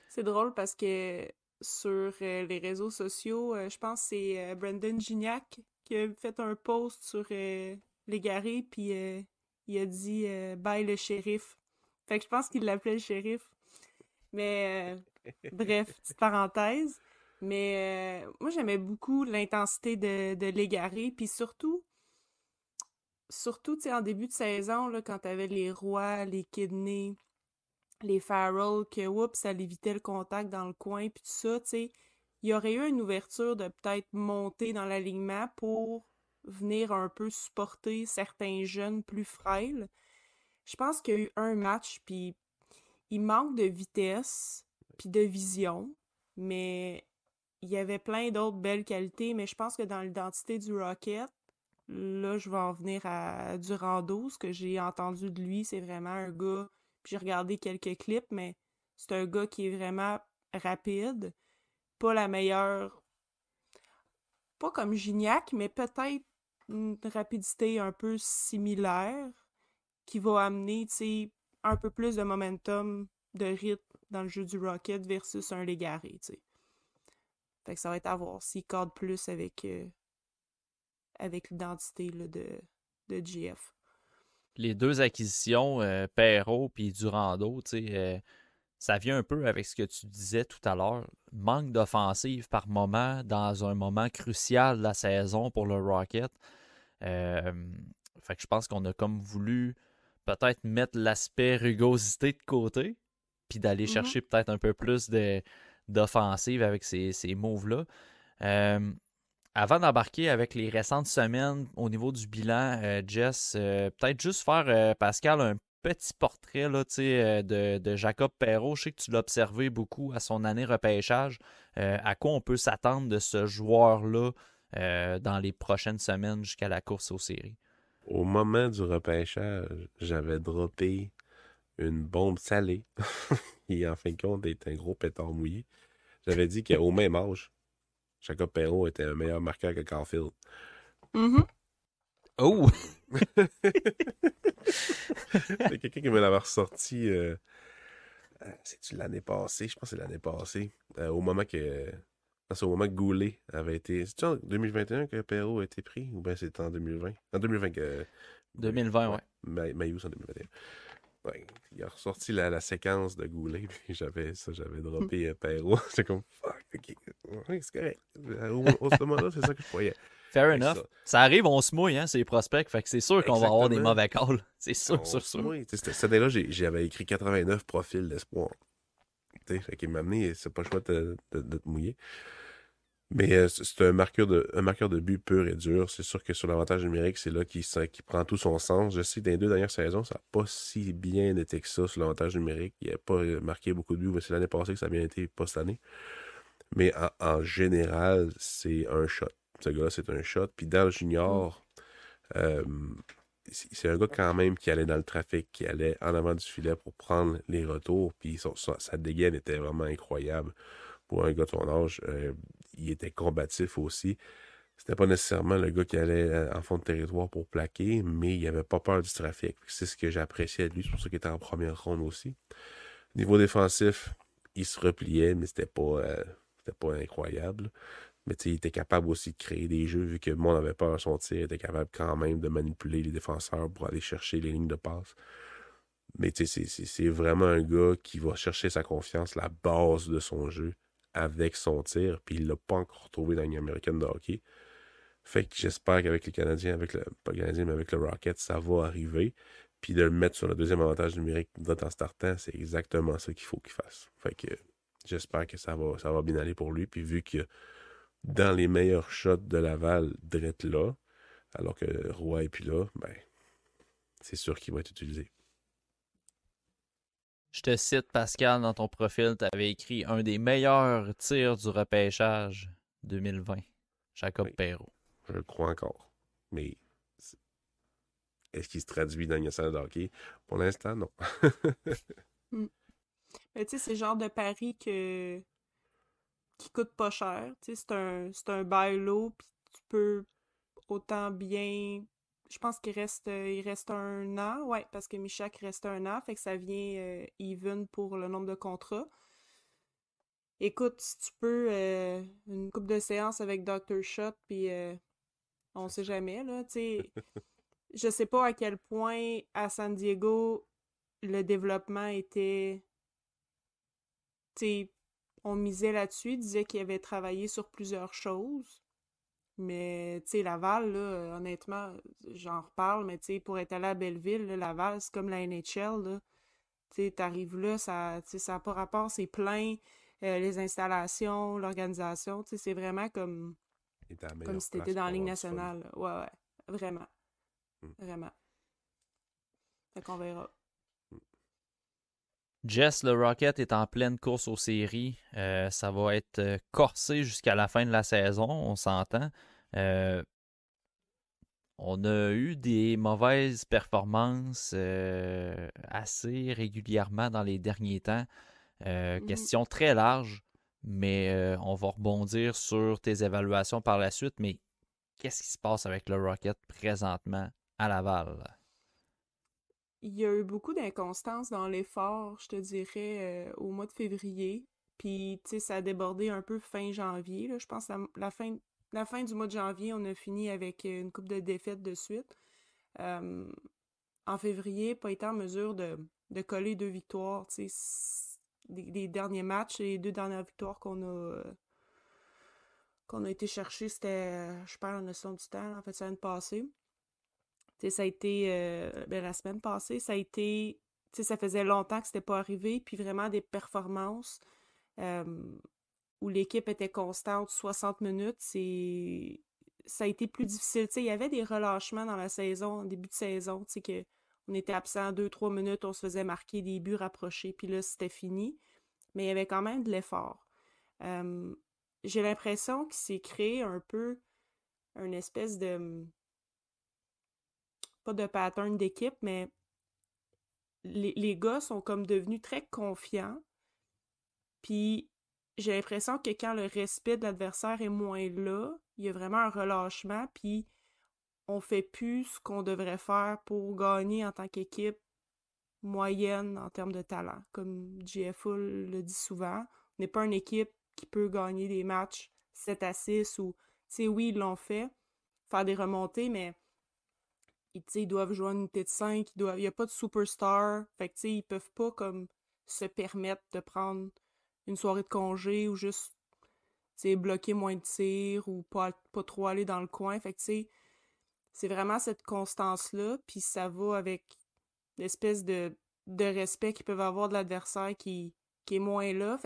C'est drôle parce que sur euh, les réseaux sociaux, euh, je pense que c'est euh, Brendan Gignac qui a fait un post sur l'égaré puis euh, il a dit euh, bye le shérif. Fait que je pense qu'il l'appelait le shérif. Mais euh, [laughs] bref, petite parenthèse. Mais moi, j'aimais beaucoup l'intensité de, de l'égarer, puis surtout, surtout en début de saison, là, quand t'avais les rois, les Kidney, les Farrell, que oups, ça l'évitait le contact dans le coin, puis tout ça, tu sais, il y aurait eu une ouverture de peut-être monter dans l'alignement pour venir un peu supporter certains jeunes plus frêles. Je pense qu'il y a eu un match, puis il manque de vitesse, puis de vision, mais il y avait plein d'autres belles qualités, mais je pense que dans l'identité du Rocket, là, je vais en venir à Durando. Ce que j'ai entendu de lui, c'est vraiment un gars, puis j'ai regardé quelques clips, mais c'est un gars qui est vraiment rapide, pas la meilleure pas comme Gignac, mais peut-être une rapidité un peu similaire qui va amener, un peu plus de momentum, de rythme dans le jeu du Rocket versus un Légaré, tu Fait ça va être à voir s'il corde plus avec, euh, avec l'identité de, de GF. Les deux acquisitions, euh, Perrault et Durando, tu euh, ça vient un peu avec ce que tu disais tout à l'heure. Manque d'offensive par moment dans un moment crucial de la saison pour le Rocket. fait que je pense qu'on a comme voulu peut-être mettre l'aspect rugosité de côté, puis d'aller mm-hmm. chercher peut-être un peu plus d'offensive avec ces, ces moves-là. avant d'embarquer avec les récentes semaines au niveau du bilan, euh, Jess, euh, peut-être juste faire, euh, Pascal, un petit portrait euh, de, de, Jacob Perrault. Je sais que tu l'as observé beaucoup à son année repêchage. Euh, à quoi on peut s'attendre de ce joueur-là euh, dans les prochaines semaines jusqu'à la course aux séries? Au moment du repêchage, j'avais droppé une bombe salée. [laughs] Et en fin de compte, est un gros pétard mouillé. J'avais dit qu'au même âge, Jacob Perrault était un meilleur marqueur que Carfield. Mm-hmm. Oh! [laughs] Il quelqu'un qui me l'avoir ressorti. Euh, euh, c'est-tu l'année passée? Je pense que c'est l'année passée. Euh, au moment que. C'est au moment que Goulet avait été. C'est-tu en 2021 que Perrault a été pris? Ou bien c'était en 2020? En 2020 que. 2020, ouais. ouais. en 2021. il a ressorti la, séquence de Goulet, [laughs] puis j'avais ça, j'avais droppé Perrault. C'est [laughs] comme, fuck, ok, c'est correct. Au, moment-là, c'est ça que je croyais. Fair enough. Ça. arrive, on se mouille, hein, c'est les prospects. Fait que c'est sûr qu'on va avoir des mauvais calls. [laughs] C'est sûr, sûr, sûr. cette année-là, j'avais écrit 89 profils d'espoir. Fait qu'il m'a amené, c'est pas le choix de, te mouiller. Mais euh, c'est un marqueur, de, marqueur de but pur et dur. C'est sûr que sur l'avantage numérique, c'est là qu'il prend tout son sens. Je sais que dans les deux dernières saisons, ça n'a pas si bien été que ça sur l'avantage numérique. Il a pas euh, marqué beaucoup de buts, c'est l'année passée que ça a bien été, pas cette année. Mais en général, c'est un shot. Ce gars-là, c'est un shot. Puis dans le junior, euh, c'est un gars quand même qui allait dans le trafic, qui allait en avant du filet pour prendre les retours. Puis sa dégaine était vraiment incroyable pour un gars de son âge. Euh, il était combatif aussi. C'était pas nécessairement le gars qui allait euh, en fond de territoire pour plaquer, mais il n'avait pas peur du trafic. C'est ce que j'appréciais de lui. C'est pour ça qu'il était en première ronde aussi. Niveau défensif, il se repliait, mais c'était pas, pas incroyable. Mais il était capable aussi de créer des jeux, vu que le monde avait peur de son tir, il était capable quand même de manipuler les défenseurs pour aller chercher les lignes de passe. Mais tu sais c'est vraiment un gars qui va chercher sa confiance, la base de son jeu, avec son tir, puis il l'a pas encore trouvé dans une américaine de hockey. Fait que j'espère qu'avec les Canadiens, avec le, pas Canadien, mais avec le Rocket, ça va arriver. Puis de le mettre sur le deuxième avantage numérique en startant, c'est exactement ça qu'il faut qu'il fasse. Fait que j'espère que ça va, ça va bien aller pour lui. Puis vu que dans les meilleurs shots de Laval, drette là, alors que Roy est plus là, ben, c'est sûr qu'il va être utilisé. Je te cite, Pascal, dans ton profil, tu avais écrit un des meilleurs tirs du repêchage 2020, Jacob Perrot Perrault. Je crois encore. Mais est-ce qu'il se traduit dans de hockey? Pour l'instant, non. [laughs] Mm. Mais tu sais, c'est le genre de pari que qui coûte pas cher. C'est un, un bail low, puis tu peux autant bien. Je pense qu'il reste, euh, il reste un an, ouais, parce que Michak reste un an, fait que ça vient euh, even pour le nombre de contrats. Écoute, si tu peux, euh, une coupe de séance avec Dr. Shot, puis on on sait jamais, là, tu sais. [laughs] je sais pas à quel point à San Diego le développement était, tu on misait là-dessus. disait qu'il avait travaillé sur plusieurs choses. Mais, tu sais, Laval, honnêtement, j'en reparle, mais tu sais, pour être allé à Belleville, Laval, c'est comme la NHL, là. Tu sais, t'arrives là, ça n'a pas rapport, c'est plein, euh, les installations, l'organisation, tu sais, c'est vraiment comme, comme si t'étais dans la Ligue nationale. Ouais, ouais, vraiment. Hmm. Vraiment. Fait qu'on verra. Jess le Rocket est en pleine course aux séries. Euh, ça va être euh, corsé jusqu'à la fin de la saison, on s'entend. Euh, on a eu des mauvaises performances assez régulièrement dans les derniers temps. Mm-hmm. Question très large, mais on va rebondir sur tes évaluations par la suite. Mais qu'est-ce qui se passe avec le Rocket présentement à Laval? il y a eu beaucoup d'inconstance dans l'effort, je te dirais, euh, au mois de février. Puis, tu sais, ça a débordé un peu fin janvier. Je pense que la, fin, la fin du mois de janvier, on a fini avec euh, une coupe de défaites de suite. en février, pas été en mesure de, coller deux victoires, tu sais, les, derniers matchs, les deux dernières victoires qu'on a euh, qu'on a été chercher, c'était, je parle en notion du temps, en fait, ça vient de passer ça a été euh, ben, la semaine passée, ça a été, tu sais, ça faisait longtemps que n'était pas arrivé, puis vraiment des performances où l'équipe était constante 60 minutes, c'est ça a été plus difficile. il y avait des relâchements dans la saison, début de saison, tu que on était absent deux trois minutes, on se faisait marquer des buts rapprochés, puis là, c'était fini. Mais il y avait quand même de l'effort. J'ai l'impression que s'est créé un peu une espèce de de pattern d'équipe, mais les, les, gars sont comme devenus très confiants. Puis j'ai l'impression que quand le respect de l'adversaire est moins là, il y a vraiment un relâchement, puis on fait plus ce qu'on devrait faire pour gagner en tant qu'équipe moyenne en termes de talent. Comme GFO le dit souvent, on n'est pas une équipe qui peut gagner des matchs 7 à 6 ou, tu sais, oui, ils l'ont fait, faire des remontées, mais ils, doivent jouer une tête de 5, il n'y a pas de superstar. Fait que, ils peuvent pas comme se permettre de prendre une soirée de congé ou juste bloquer moins de tirs ou pas, pas trop aller dans le coin. Fait c'est vraiment cette constance-là, puis ça va avec l'espèce de, de respect qu'ils peuvent avoir de l'adversaire qui, qui est moins là.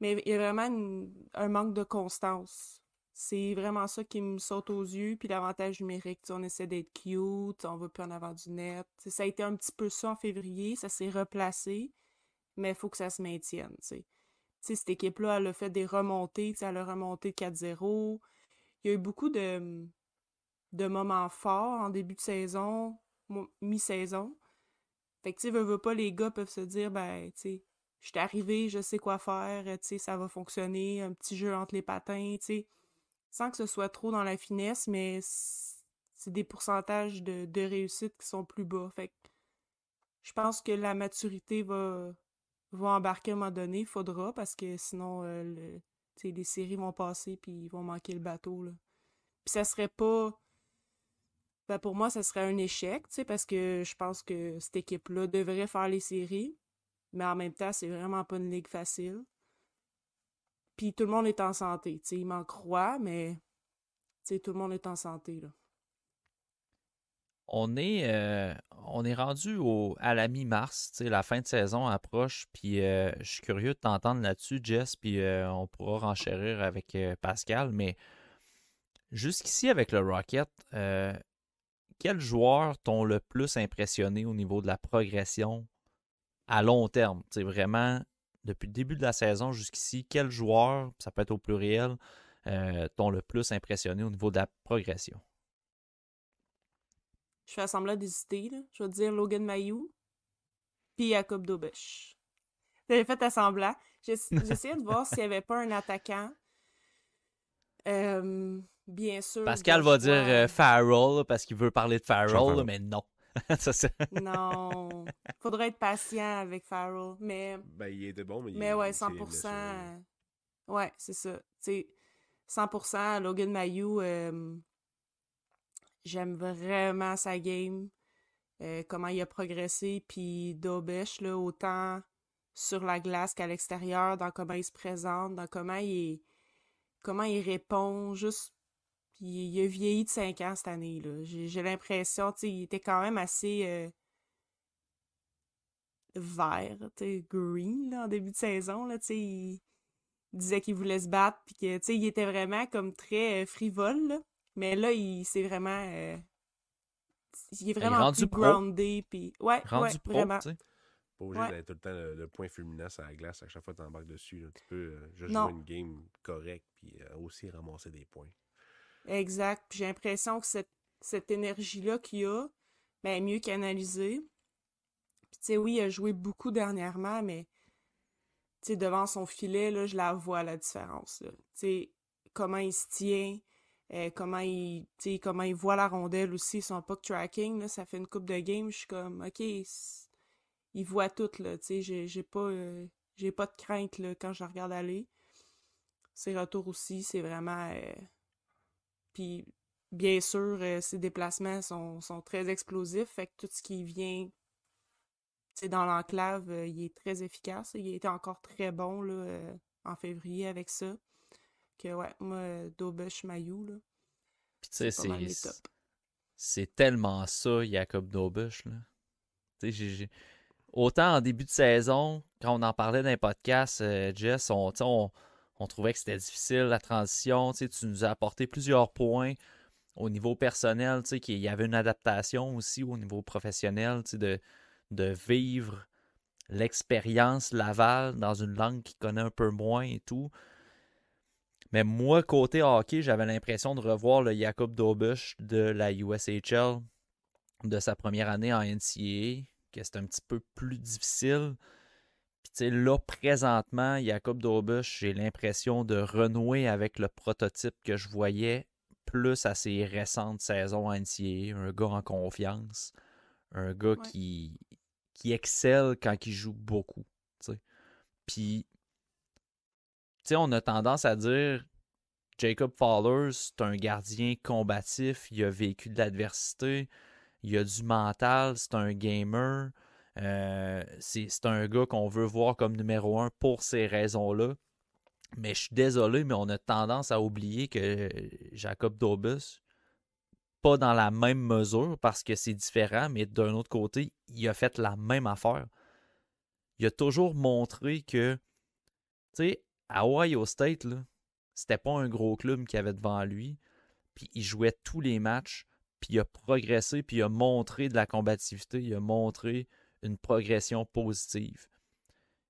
Mais il y a vraiment un manque de constance c'est vraiment ça qui me saute aux yeux. Puis l'avantage numérique, tu on essaie d'être cute, on va plus en avoir du net. ça a été un petit peu ça en février, ça s'est replacé, mais il faut que ça se maintienne. Tu sais, cette équipe-là, elle a fait des remontées, ça a remonté 4-0. Il y a eu beaucoup de, de moments forts en début de saison, mi-saison. Fait que, tu veux, veux pas, les gars peuvent se dire, ben, tu sais, je suis arrivé, je sais quoi faire, tu sais, ça va fonctionner, un petit jeu entre les patins, tu sais sans que ce soit trop dans la finesse, mais c'est des pourcentages de, réussite qui sont plus bas. Fait je pense que la maturité va, embarquer à un moment donné, faudra, parce que sinon, euh, les séries vont passer puis ils vont manquer le bateau. Puis ça serait pas. Ben, pour moi, ça serait un échec, parce que je pense que cette équipe-là devrait faire les séries. Mais en même temps, c'est vraiment pas une ligue facile. Puis tout le monde est en santé. Tu il m'en croit, mais tout le monde est en santé. On est, euh, on est rendu au, à la mi-mars, la fin de saison approche, puis euh, je suis curieux de t'entendre là-dessus, Jess, puis euh, on pourra renchérir avec Pascal, mais jusqu'ici avec le Rocket, quels joueurs t'ont le plus impressionné au niveau de la progression à long terme? C'est vraiment depuis le début de la saison jusqu'ici, quel joueur, ça peut être au pluriel, euh, t'ont le plus impressionné au niveau de la progression? Je fais semblant d'hésiter. Je vais dire Logan Mayou, puis Jacob Dobesch. J'avais fait à semblant. [laughs] J'essayais de voir s'il n'y avait pas un attaquant. Euh, bien sûr. Pascal va dire euh, Farrell parce qu'il veut parler de Farrell, mais non. Non, [laughs] il [laughs] non. Faudrait être patient avec Farrell, mais... Ben, il de bon, mais... Mais ouais, 100%... Euh, ouais, c'est ça. Tu 100%, Logan Mayou, euh, j'aime vraiment sa game, euh, comment il a progressé, puis Dobesh, là, autant sur la glace qu'à l'extérieur, dans comment il se présente, dans comment il, comment il répond, juste il a vieilli de 5 ans cette année. là. J'ai l'impression, tu sais, il était quand même assez euh, vert, tu sais, green en début de saison. Là, tu sais, il, disait qu'il voulait se battre, puis que, tu sais, il était vraiment comme très euh, frivole. Mais là, il s'est vraiment. Euh, il est vraiment rendu pro. groundé, puis. Ouais, rendu pro, vraiment. T'sais. Pas obligé d'être tout le temps le, point fulminant sur la glace à chaque fois que tu embarques dessus. Tu peux juste jouer une game correcte puis aussi ramasser des points. Exact. j'ai l'impression que cette, énergie-là qu'il a, ben, est mieux canalisée. tu sais, oui, il a joué beaucoup dernièrement, mais tu sais, devant son filet, là, je la vois, la différence. Tu sais, comment il se tient, euh, comment il comment il voit la rondelle aussi, son puck tracking, ça fait une coupe de game, je suis comme OK, il voit tout là, tu sais, j'ai pas euh, j'ai pas de crainte là, quand je regarde aller. Ses retours aussi, c'est vraiment euh, puis bien sûr, euh, ses déplacements sont, sont, très explosifs, fait que tout ce qui vient dans l'enclave, euh, il est très efficace. Il était encore très bon là, euh, en février avec ça. Que ouais, moi, Mayou, là. Puis tu sais, c'est tellement ça, Jacob Dobush, là. Tu Autant en début de saison, quand on en parlait dans un podcast Jess, on, on trouvait que c'était difficile la transition. Tu, tu nous as apporté plusieurs points au niveau personnel, tu sais, qu'il y avait une adaptation aussi au niveau professionnel, tu sais, de, de vivre l'expérience Laval dans une langue qu'il connaît un peu moins et tout. Mais moi, côté hockey, j'avais l'impression de revoir le Jacob Dobusch de la USHL de sa première année en NCAA, que c'est un petit peu plus difficile là, présentement, Jacob Dobusch, j'ai l'impression de renouer avec le prototype que je voyais plus à ses récentes saisons à NCAA. Un gars en confiance, un gars qui, qui excelle quand il joue beaucoup. Puis, on a tendance à dire Jacob Fowler, c'est un gardien combatif, il a vécu de l'adversité, il a du mental, c'est un gamer. Euh, c'est un gars qu'on veut voir comme numéro un pour ces raisons-là. Mais je suis désolé, mais on a tendance à oublier que euh, Jacob Dobus, pas dans la même mesure parce que c'est différent, mais d'un autre côté, il a fait la même affaire. Il a toujours montré que, tu sais, à Ohio State, c'était pas un gros club qui avait devant lui, puis il jouait tous les matchs, puis il a progressé, puis il a montré de la combativité, il a montré une progression positive.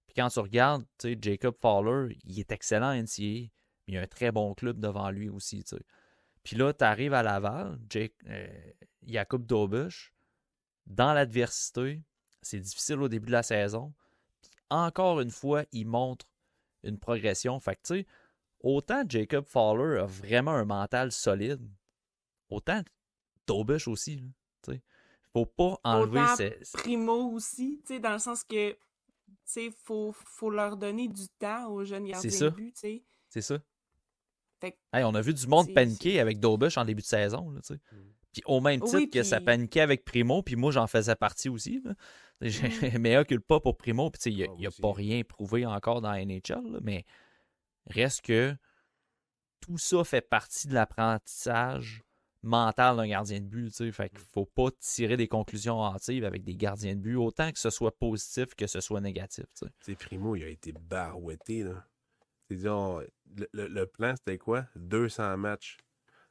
Puis quand tu regardes, tu sais, Jacob Fowler, il est excellent à mais il a un très bon club devant lui aussi. Tu sais. Puis là, tu arrives à Laval, Jacob euh, Dobush, dans l'adversité, c'est difficile au début de la saison. Puis encore une fois, il montre une progression. Fait que, tu sais, autant Jacob Fowler a vraiment un mental solide, autant Dobush aussi. Là faut pas enlever ce... primo aussi, tu dans le sens que, tu faut, leur donner du temps aux jeunes gardiens C'est ça. on a vu du monde paniquer avec Dobush en début de saison, tu mm. Puis au même titre que ça paniquait avec Primo, puis moi j'en faisais partie aussi. Mm. [laughs] Mais occupe pas pour Primo, puis il n'y a, ah, pas rien prouvé encore dans la NHL, mais reste que tout ça fait partie de l'apprentissage mental d'un gardien de but. Il qu'il ne faut pas tirer des conclusions hâtives avec des gardiens de but, autant que ce soit positif que ce soit négatif. C'est Primo, il a été barouetté. Là. le, le, plan, c'était quoi? 200 matchs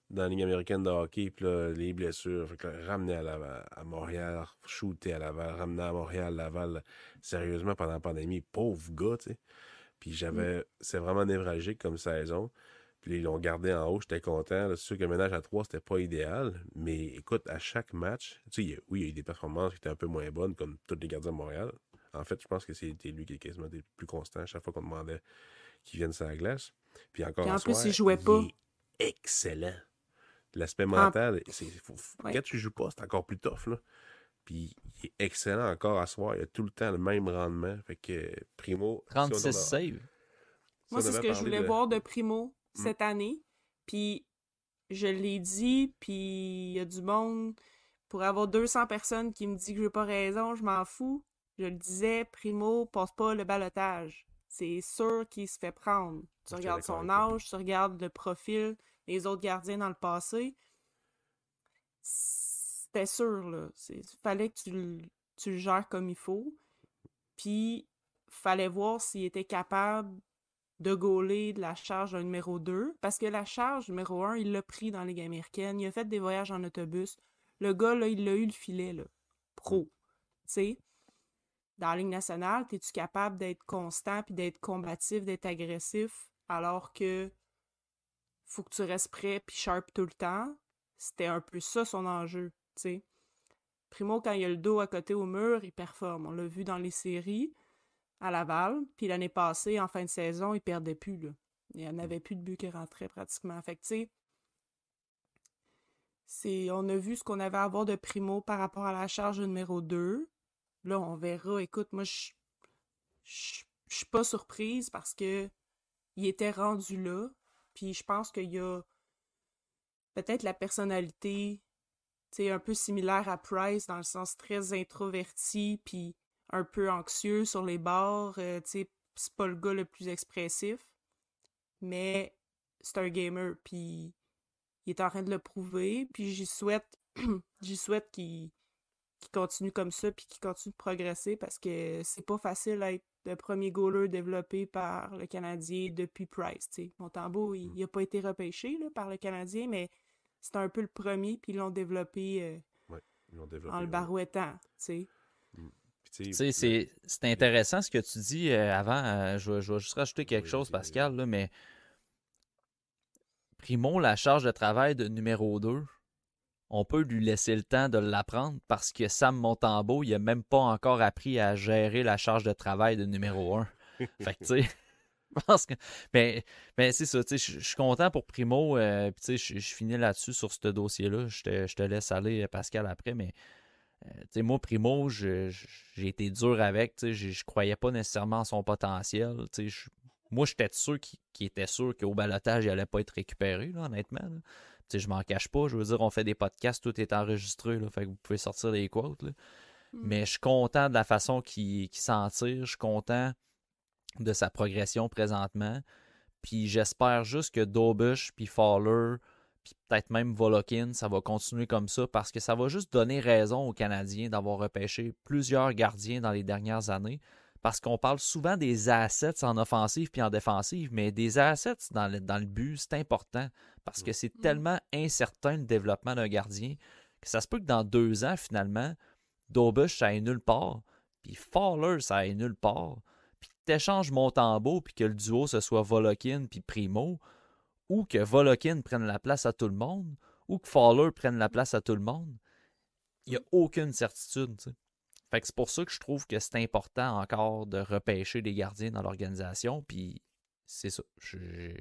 dans la Ligue américaine de hockey, puis les blessures. ramener à, Montréal, shooter à Laval, ramener à Montréal, Laval, sérieusement, pendant la pandémie, pauvre gars, Puis j'avais, mm. c'est vraiment névralgique comme saison. Puis ils l'ont gardé en haut, j'étais content. C'est sûr que ménage à trois, c'était pas idéal. Mais écoute, à chaque match, tu sais, oui, il y a eu des performances qui étaient un peu moins bonnes, comme tous les gardiens de Montréal. En fait, je pense que c'était lui qui est quasiment le plus constant à chaque fois qu'on demandait qu'il vienne sur la glace. Puis encore Puis en, plus, il jouait pas. est excellent. L'aspect mental, quand tu joues pas, c'est encore plus tough. Là. Puis il est excellent encore à soir. Il a tout le temps le même rendement. Fait que Primo. 36 saves. Moi, c'est ce que je voulais voir de Primo. Mm. cette année. Puis je l'ai dit, puis il y a du monde. Pour avoir 200 personnes qui me disent que j'ai pas raison, je m'en fous. Je le disais, Primo passe pas le balotage. C'est sûr qu'il se fait prendre. Tu regardes son âge, tu regardes le profil des autres gardiens dans le passé. C'était sûr, là. Il fallait que tu le, tu gères comme il faut. Puis, fallait voir s'il était capable de gauler de la charge numéro 2, parce que la charge numéro 1, il l'a pris dans les Ligue américaine, il a fait des voyages en autobus. Le gars, il l'a eu le filet, là. Pro. Mm. Tu sais, dans la Ligue nationale, es-tu capable d'être constant, puis d'être combatif, d'être agressif, alors que faut que tu restes prêt, puis sharp tout le temps? C'était un peu ça son enjeu, tu sais. Primo, quand il a le dos à côté au mur, il performe. On l'a vu dans les séries à Laval. Puis l'année passée, en fin de saison, il perdait plus. Là. Il avait mm. plus de but qui rentrait pratiquement. Fait que, c'est, on a vu ce qu'on avait à voir de primo par rapport à la charge numéro 2. Là, on verra. Écoute, moi, je suis pas surprise parce que il était rendu là. Puis je pense qu'il y a peut-être la personnalité, tu un peu similaire à Price dans le sens très introverti, puis un peu anxieux sur les bords, euh, tu c'est pas le gars le plus expressif, mais c'est un gamer, puis il est en train de le prouver, puis j'y souhaite, [clears throat] j'y souhaite qu'il continue comme ça, puis qu'il continue de progresser, parce que c'est pas facile d'être le premier goaler développé par le Canadien depuis Price, tu sais. il, n'a mm. a pas été repêché, là, par le Canadien, mais c'est un peu le premier, puis ils l'ont développé, euh, en le barouettant, tu sais. Mm. Euh, c'est euh, intéressant ce que tu dis euh, avant. je, vais juste rajouter quelque chose, Pascal, là, mais Primo, la charge de travail de numéro 2, on peut lui laisser le temps de l'apprendre parce que Sam Montembeau, il n'a même pas encore appris à gérer la charge de travail de numéro 1. [laughs] fait tu sais. Parce [laughs] que, mais, mais c'est ça, je suis content pour Primo. je finis là-dessus sur ce dossier-là. Je te laisse aller, Pascal, après, mais euh, moi, Primo, j'ai été dur avec. Je croyais pas nécessairement en son potentiel. Moi, j'étais sûr qui, était sûr qu'au balotage, il n'allait pas être récupéré, honnêtement. Je Je m'en cache pas. Je veux dire, on fait des podcasts, tout est enregistré. Là, fait que vous pouvez sortir des quotes. Hmm. Mais je suis content de la façon qu'il qui s'en tire. Je suis content de sa progression présentement. Puis j'espère juste que Dobush puis Fowler puis peut-être même Volokin, ça va continuer comme ça parce que ça va juste donner raison aux Canadiens d'avoir repêché plusieurs gardiens dans les dernières années. Parce qu'on parle souvent des assets en offensive puis en défensive, mais des assets dans le, dans but, c'est important parce que mm. c'est mm. tellement incertain le développement d'un gardien que ça se peut que dans deux ans, finalement, Dobush, ça aille nulle part, puis Fowler, ça aille nulle part, puis que tu Montembeau puis que le duo, ce soit Volokin puis Primo, ou que Volokin prenne la place à tout le monde, ou que Fowler prenne la place à tout le monde, il n'y a aucune certitude. Fait c'est pour ça que je trouve que c'est important encore de repêcher les gardiens dans l'organisation. Puis c'est ça. Je,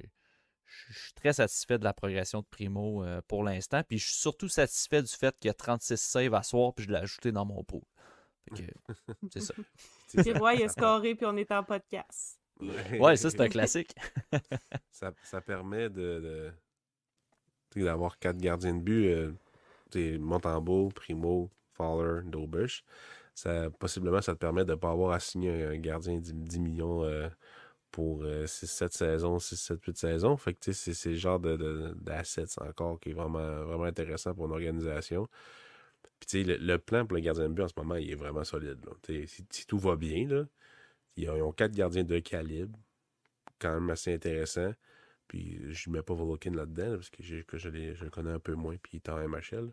suis très satisfait de la progression de Primo euh, pour l'instant. Puis je suis surtout satisfait du fait qu'il y a 36 saves à soir, puis je l'ai ajouté dans mon pot. Fait que [laughs] c'est ça. c'est il a scoré, puis on est en podcast ouais, ça, c'est un classique. [laughs] ça, ça, permet de, d'avoir quatre gardiens de but. Euh, Montembeau, Primo, Fowler, Dobush. Ça, possiblement, ça te permet de ne pas avoir à signer un gardien 10, millions euh, pour 6-7 euh, saisons, 6-7, 8 saisons. Fait que c'est, c'est le genre de, d'assets encore qui est vraiment, vraiment intéressant pour une organisation. Puis le, le, plan pour le gardien de but en ce moment, il est vraiment solide. Si, si, tout va bien, là, ils ont, quatre gardiens de calibre, quand même assez intéressant. Puis je ne mets pas Volokin là-dedans, parce que, je, le connais un peu moins, puis il est en MHL.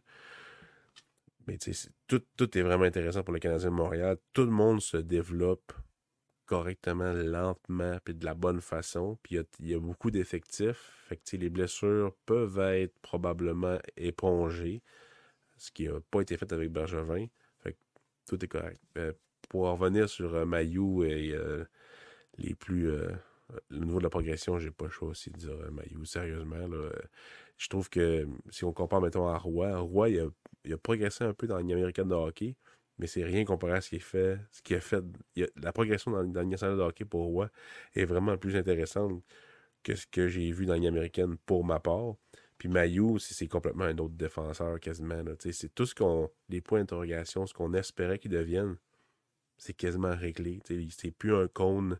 Mais tu sais, tout, est vraiment intéressant pour le Canadien de Montréal. Tout le monde se développe correctement, lentement, puis de la bonne façon. Puis il y, a beaucoup d'effectifs. Fait que les blessures peuvent être probablement épongées, ce qui n'a pas été fait avec Bergevin. Fait que tout est correct. Euh, pour revenir sur euh, Mayu et euh, les plus. le euh, niveau de la progression, j'ai pas le choix aussi de dire Mayu Sérieusement, je trouve que si on compare, mettons, à Roy, Roy, il a, progressé un peu dans l'Union américaine de hockey, mais c'est rien comparé à ce qu'il fait. Ce qui a fait la progression dans, dans nationale de hockey pour Roy est vraiment plus intéressante que ce que j'ai vu dans l'Union américaine pour ma part. Puis Mayu c'est complètement un autre défenseur quasiment. C'est tout ce qu'on. les points d'interrogation, ce qu'on espérait qu'ils deviennent c'est quasiment réglé. C'est plus un cône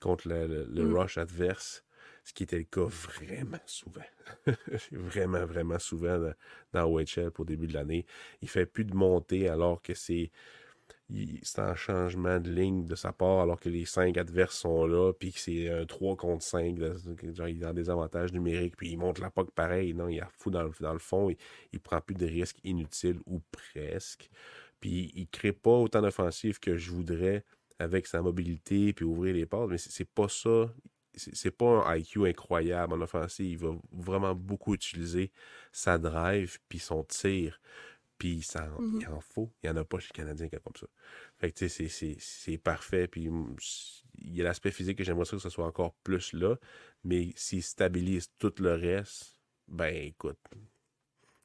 contre le, mm. rush adverse, ce qui était le cas vraiment souvent. [laughs] vraiment, vraiment souvent dans, dans OHL pour début de l'année. Il fait plus de montée alors que c'est c'est un changement de ligne de sa part alors que les cinq adverses sont là, puis que c'est un 3 contre 5, genre il a des avantages numériques, puis il monte la poque pareil, non, il a fou dans le, dans le fond, il, il prend plus de risques inutiles ou presque. Puis il ne crée pas autant d'offensives que je voudrais avec sa mobilité puis ouvrir les portes. mais c'est pas ça. C'est pas un IQ incroyable en offensive. Il va vraiment beaucoup utiliser sa drive puis son tir. Puis ça, mm-hmm. il en faut. Il n'y en a pas chez les Canadiens qui comme ça. Fait que c'est parfait. Puis il y a l'aspect physique que j'aimerais que ce soit encore plus là. Mais s'il stabilise tout le reste, ben écoute,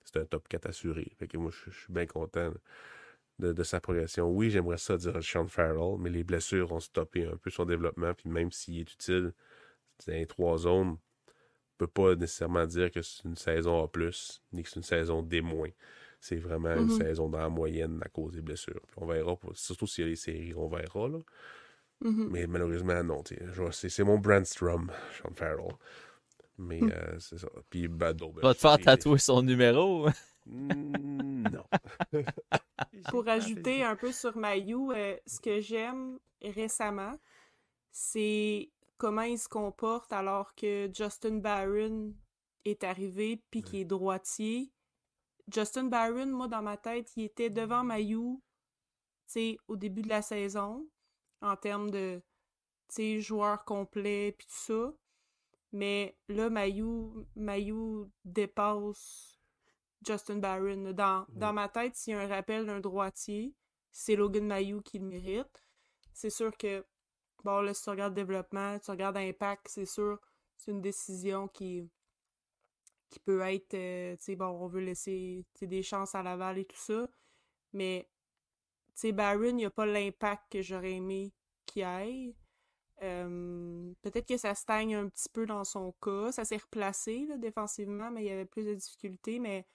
c'est un top 4 assuré. Fait que moi, je suis bien content de, sa progression. Oui, j'aimerais ça dire Sean Farrell, mais les blessures ont stoppé un peu son développement. Puis même s'il est utile c'est un trois zones, on peut pas nécessairement dire que c'est une saison plus, ni que c'est une saison moins. C'est vraiment une mm-hmm. saison dans la moyenne à cause des blessures. Puis on verra, surtout s'il y a les séries, on verra. Mm-hmm. Mais malheureusement, non. C'est mon Brandstrom, Sean Farrell. Mais mm. euh, c'est ça. Puis Va te faire tatouer son numéro. Mm, non. [laughs] Pour ajouter un peu sur Mayu euh, ce que j'aime récemment, c'est comment il se comporte alors que Justin Barron est arrivé puis qu'il est droitier. Justin Barron, moi, dans ma tête, il était devant Mayu au début de la saison, en termes de, joueur complet puis tout ça. Mais là, Mayu Mayu dépasse Justin Barron. Dans, dans ma tête, s'il y a un rappel d'un droitier, c'est Logan Mayou qui le mérite. C'est sûr que, bon, là, si tu regardes développement, tu regardes impact, c'est sûr, c'est une décision qui, qui peut être, euh, tu sais, bon, on veut laisser des chances à Laval et tout ça. Mais, tu sais, Barron, il n'y a pas l'impact que j'aurais aimé qu'il aille. peut-être que ça stagne un petit peu dans son cas. Ça s'est replacé défensivement, mais il y avait plus de difficultés. Mais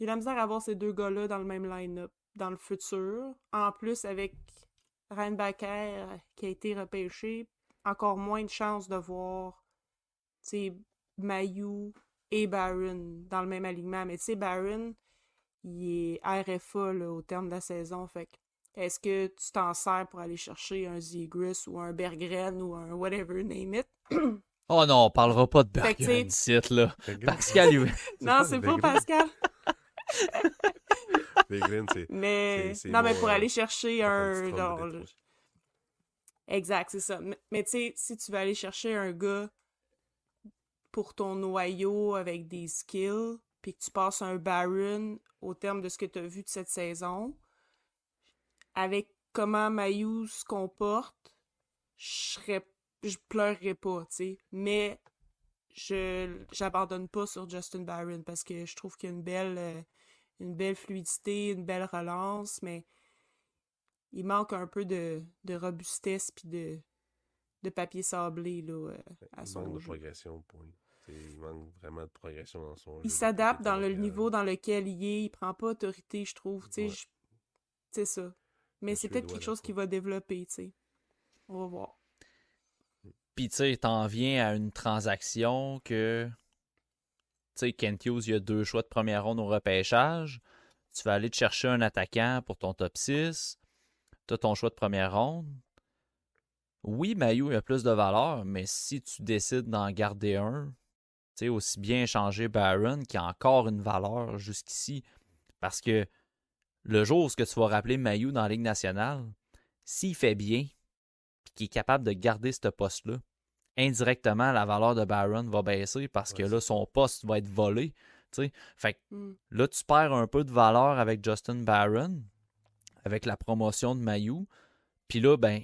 il la misère à ces deux gars-là dans le même line-up dans le futur. En plus, avec Baker euh, qui a été repêché, encore moins de chances de voir Mayu et Baron dans le même alignement. Mais tu sais, Baron, il est RFA au terme de la saison. Fait est-ce que tu t'en sers pour aller chercher un Zigris ou un Bergren ou un whatever, name it? oh non, on parlera pas de Bergren site là. Pascal, Non, c'est pas Pascal. [laughs] Mais. non, mais pour aller chercher un. Exact, c'est ça. Mais, tu sais, si tu veux aller chercher un gars pour ton noyau avec des skills, puis que tu passes un Baron au terme de ce que tu as vu de cette saison, avec comment Mayu se comporte, je serais je pleurerais pas, tu sais, mais je j'abandonne pas sur Justin Baron parce que je trouve qu'il y a une belle euh, une belle fluidité, une belle relance, mais il manque un peu de, robustesse puis de, papier sablé là, euh, à il manque de progression, point. Il manque vraiment de progression dans son il jeu. Il s'adapte dans le niveau dans lequel il est. Il prend pas autorité, je trouve. C'est ça. Mais c'est peut-être quelque chose qu'il va développer. sais. On va voir. Puis tu sais, t'en viens à une transaction que sais, Kent Hughes, il y a deux choix de première ronde au repêchage. Tu vas aller te chercher un attaquant pour ton top 6. Tu as ton choix de première ronde. Oui, Mayu a plus de valeur, mais si tu décides d'en garder un, tu sais, aussi bien échanger Byron, qui a encore une valeur jusqu'ici. Parce que le jour où ce tu vas rappeler Mayu dans la Ligue nationale, s'il fait bien, qui qu'il est capable de garder ce poste-là, indirectement, la valeur de Baron va baisser parce que là, son poste va être volé. Fait que, hmm. là, tu perds un peu de valeur avec Justin Baron, avec la promotion de Mayou. Puis là, ben,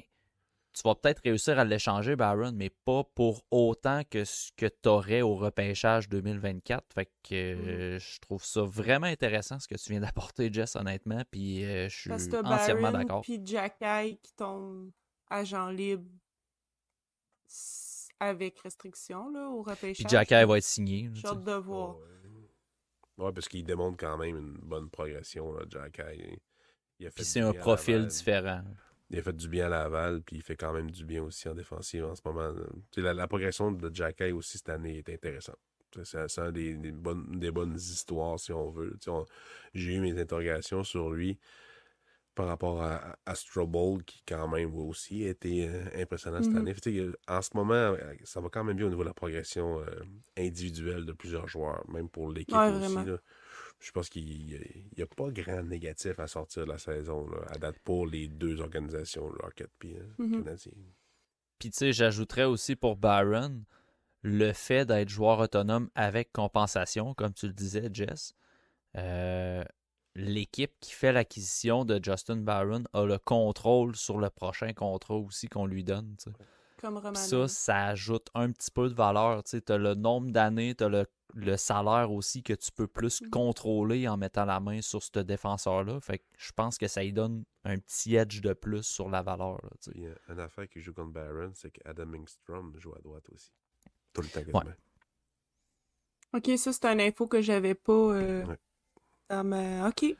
tu vas peut-être réussir à l'échanger, Baron, mais pas pour autant que ce que tu aurais au repêchage 2024. Fait que hmm. euh, je trouve ça vraiment intéressant ce que tu viens d'apporter, Jess, honnêtement. Puis euh, je suis entièrement d'accord. Puis Jack qui tombe agent libre avec restriction là, au repêchage. Puis va être signé. J'ai hâte de voir. Ouais, parce qu'il démontre quand même une bonne progression, là, c'est un profil différent. Il a fait du bien à Laval, puis il fait quand même du bien aussi en défensive en ce moment. La, progression de Jacky aussi cette année est intéressante. C'est un bonnes, des bonnes histoires, si on veut. J'ai eu mes interrogations sur lui par rapport à, à qui quand même aussi a été euh, impressionnant cette mm-hmm. année. en ce moment, euh, ça va quand même bien au niveau de la progression euh, individuelle de plusieurs joueurs, même pour l'équipe aussi. Je pense qu'il n'y a, pas grand négatif à sortir de la saison, à date pour les deux organisations, Rocket et mm-hmm. Canadien. Puis tu sais, j'ajouterais aussi pour Byron le fait d'être joueur autonome avec compensation, comme tu le disais, Jess. Euh, l'équipe qui fait l'acquisition de Justin Barron a le contrôle sur le prochain contrat aussi qu'on lui donne. Comme Ça, ça ajoute un petit peu de valeur. Tu as le nombre d'années, tu as le, salaire aussi que tu peux plus mhm. contrôler en mettant la main sur ce défenseur-là. Fait que je pense que ça lui donne un petit edge de plus sur la valeur. Il une affaire qui joue contre Barron, c'est qu'Adam Engstrom joue à droite aussi. Tout le temps. Ok, ça c'est une info que j'avais pas. Euh, ah, OK.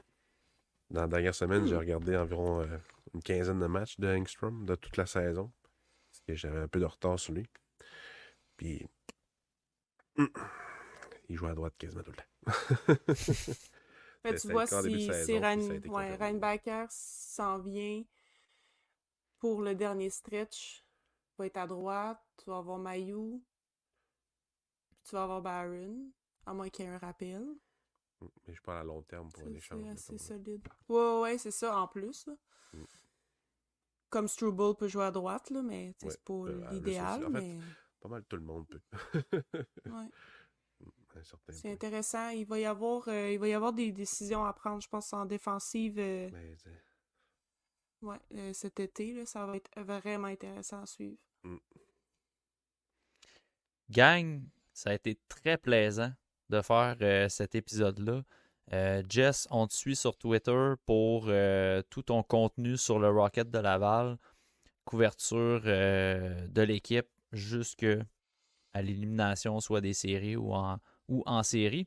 Dans la dernière semaine, j'ai hmm. regardé environ euh, une quinzaine de matchs de Engstrom de toute la saison. j'avais un peu de retard sur lui. Puis. Hmm, il joue à droite quasiment tout le temps. [laughs] Mais tu vois, si, Ryan Baker s'en vient pour le dernier stretch, Il va être à droite, tu vas avoir Mayou, tu vas avoir Baron. à moins qu'il y ait un rappel. Mais je parle à long terme pour un échange. C'est assez solide. Ouais, ouais, c'est ça en plus. Mm. Comme Struble peut jouer à droite, là, mais c'est pas euh, l'idéal. Mais... pas mal tout le monde peut. [laughs] Mm, c'est intéressant. Il va y avoir, euh, il va y avoir des décisions à prendre, je pense, en défensive. Euh, ouais, cet été, là, ça va être vraiment intéressant à suivre. Mm. Gang, ça a été très plaisant de faire euh, cet épisode-là. Euh, Jess, on te suit sur Twitter pour euh, tout ton contenu sur le Rocket de Laval, couverture de l'équipe jusque à l'élimination soit des séries ou en, ou en série.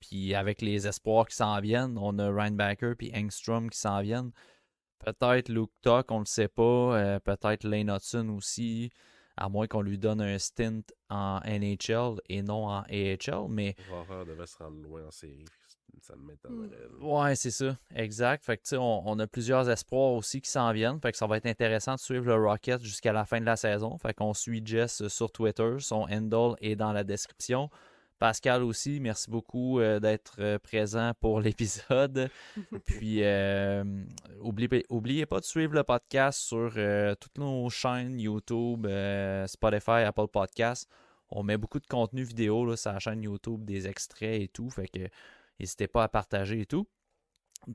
puis avec les espoirs qui s'en viennent, on a Ryan puis Engstrom qui s'en viennent. Peut-être Luke Tuck, on ne le sait pas. Peut-être Lane Hudson aussi à moins qu'on lui donne un stint en NHL et non en AHL. Mais. devait se rendre loin en série. Ça m'étonnerait. Ouais, c'est ça. Exact. Fait que, on, on a plusieurs espoirs aussi qui s'en viennent. Fait que ça va être intéressant de suivre le Rocket jusqu'à la fin de la saison. Fait qu'on suit Jess sur Twitter. Son handle est dans la description. Pascal aussi, merci beaucoup euh, d'être euh, présent pour [laughs] l'épisode. Puis, n'oubliez euh, oubliez, pas de suivre le podcast sur toutes nos chaînes YouTube, Spotify, Apple Podcast. On met beaucoup de contenu vidéo là, sur la chaîne YouTube, des extraits et tout. Fait que n'hésitez pas à partager et tout.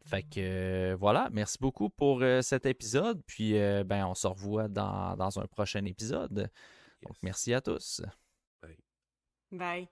Fait que voilà, merci beaucoup pour cet épisode. Puis, ben, on se revoit dans, un prochain épisode. Donc, merci à tous. Bye.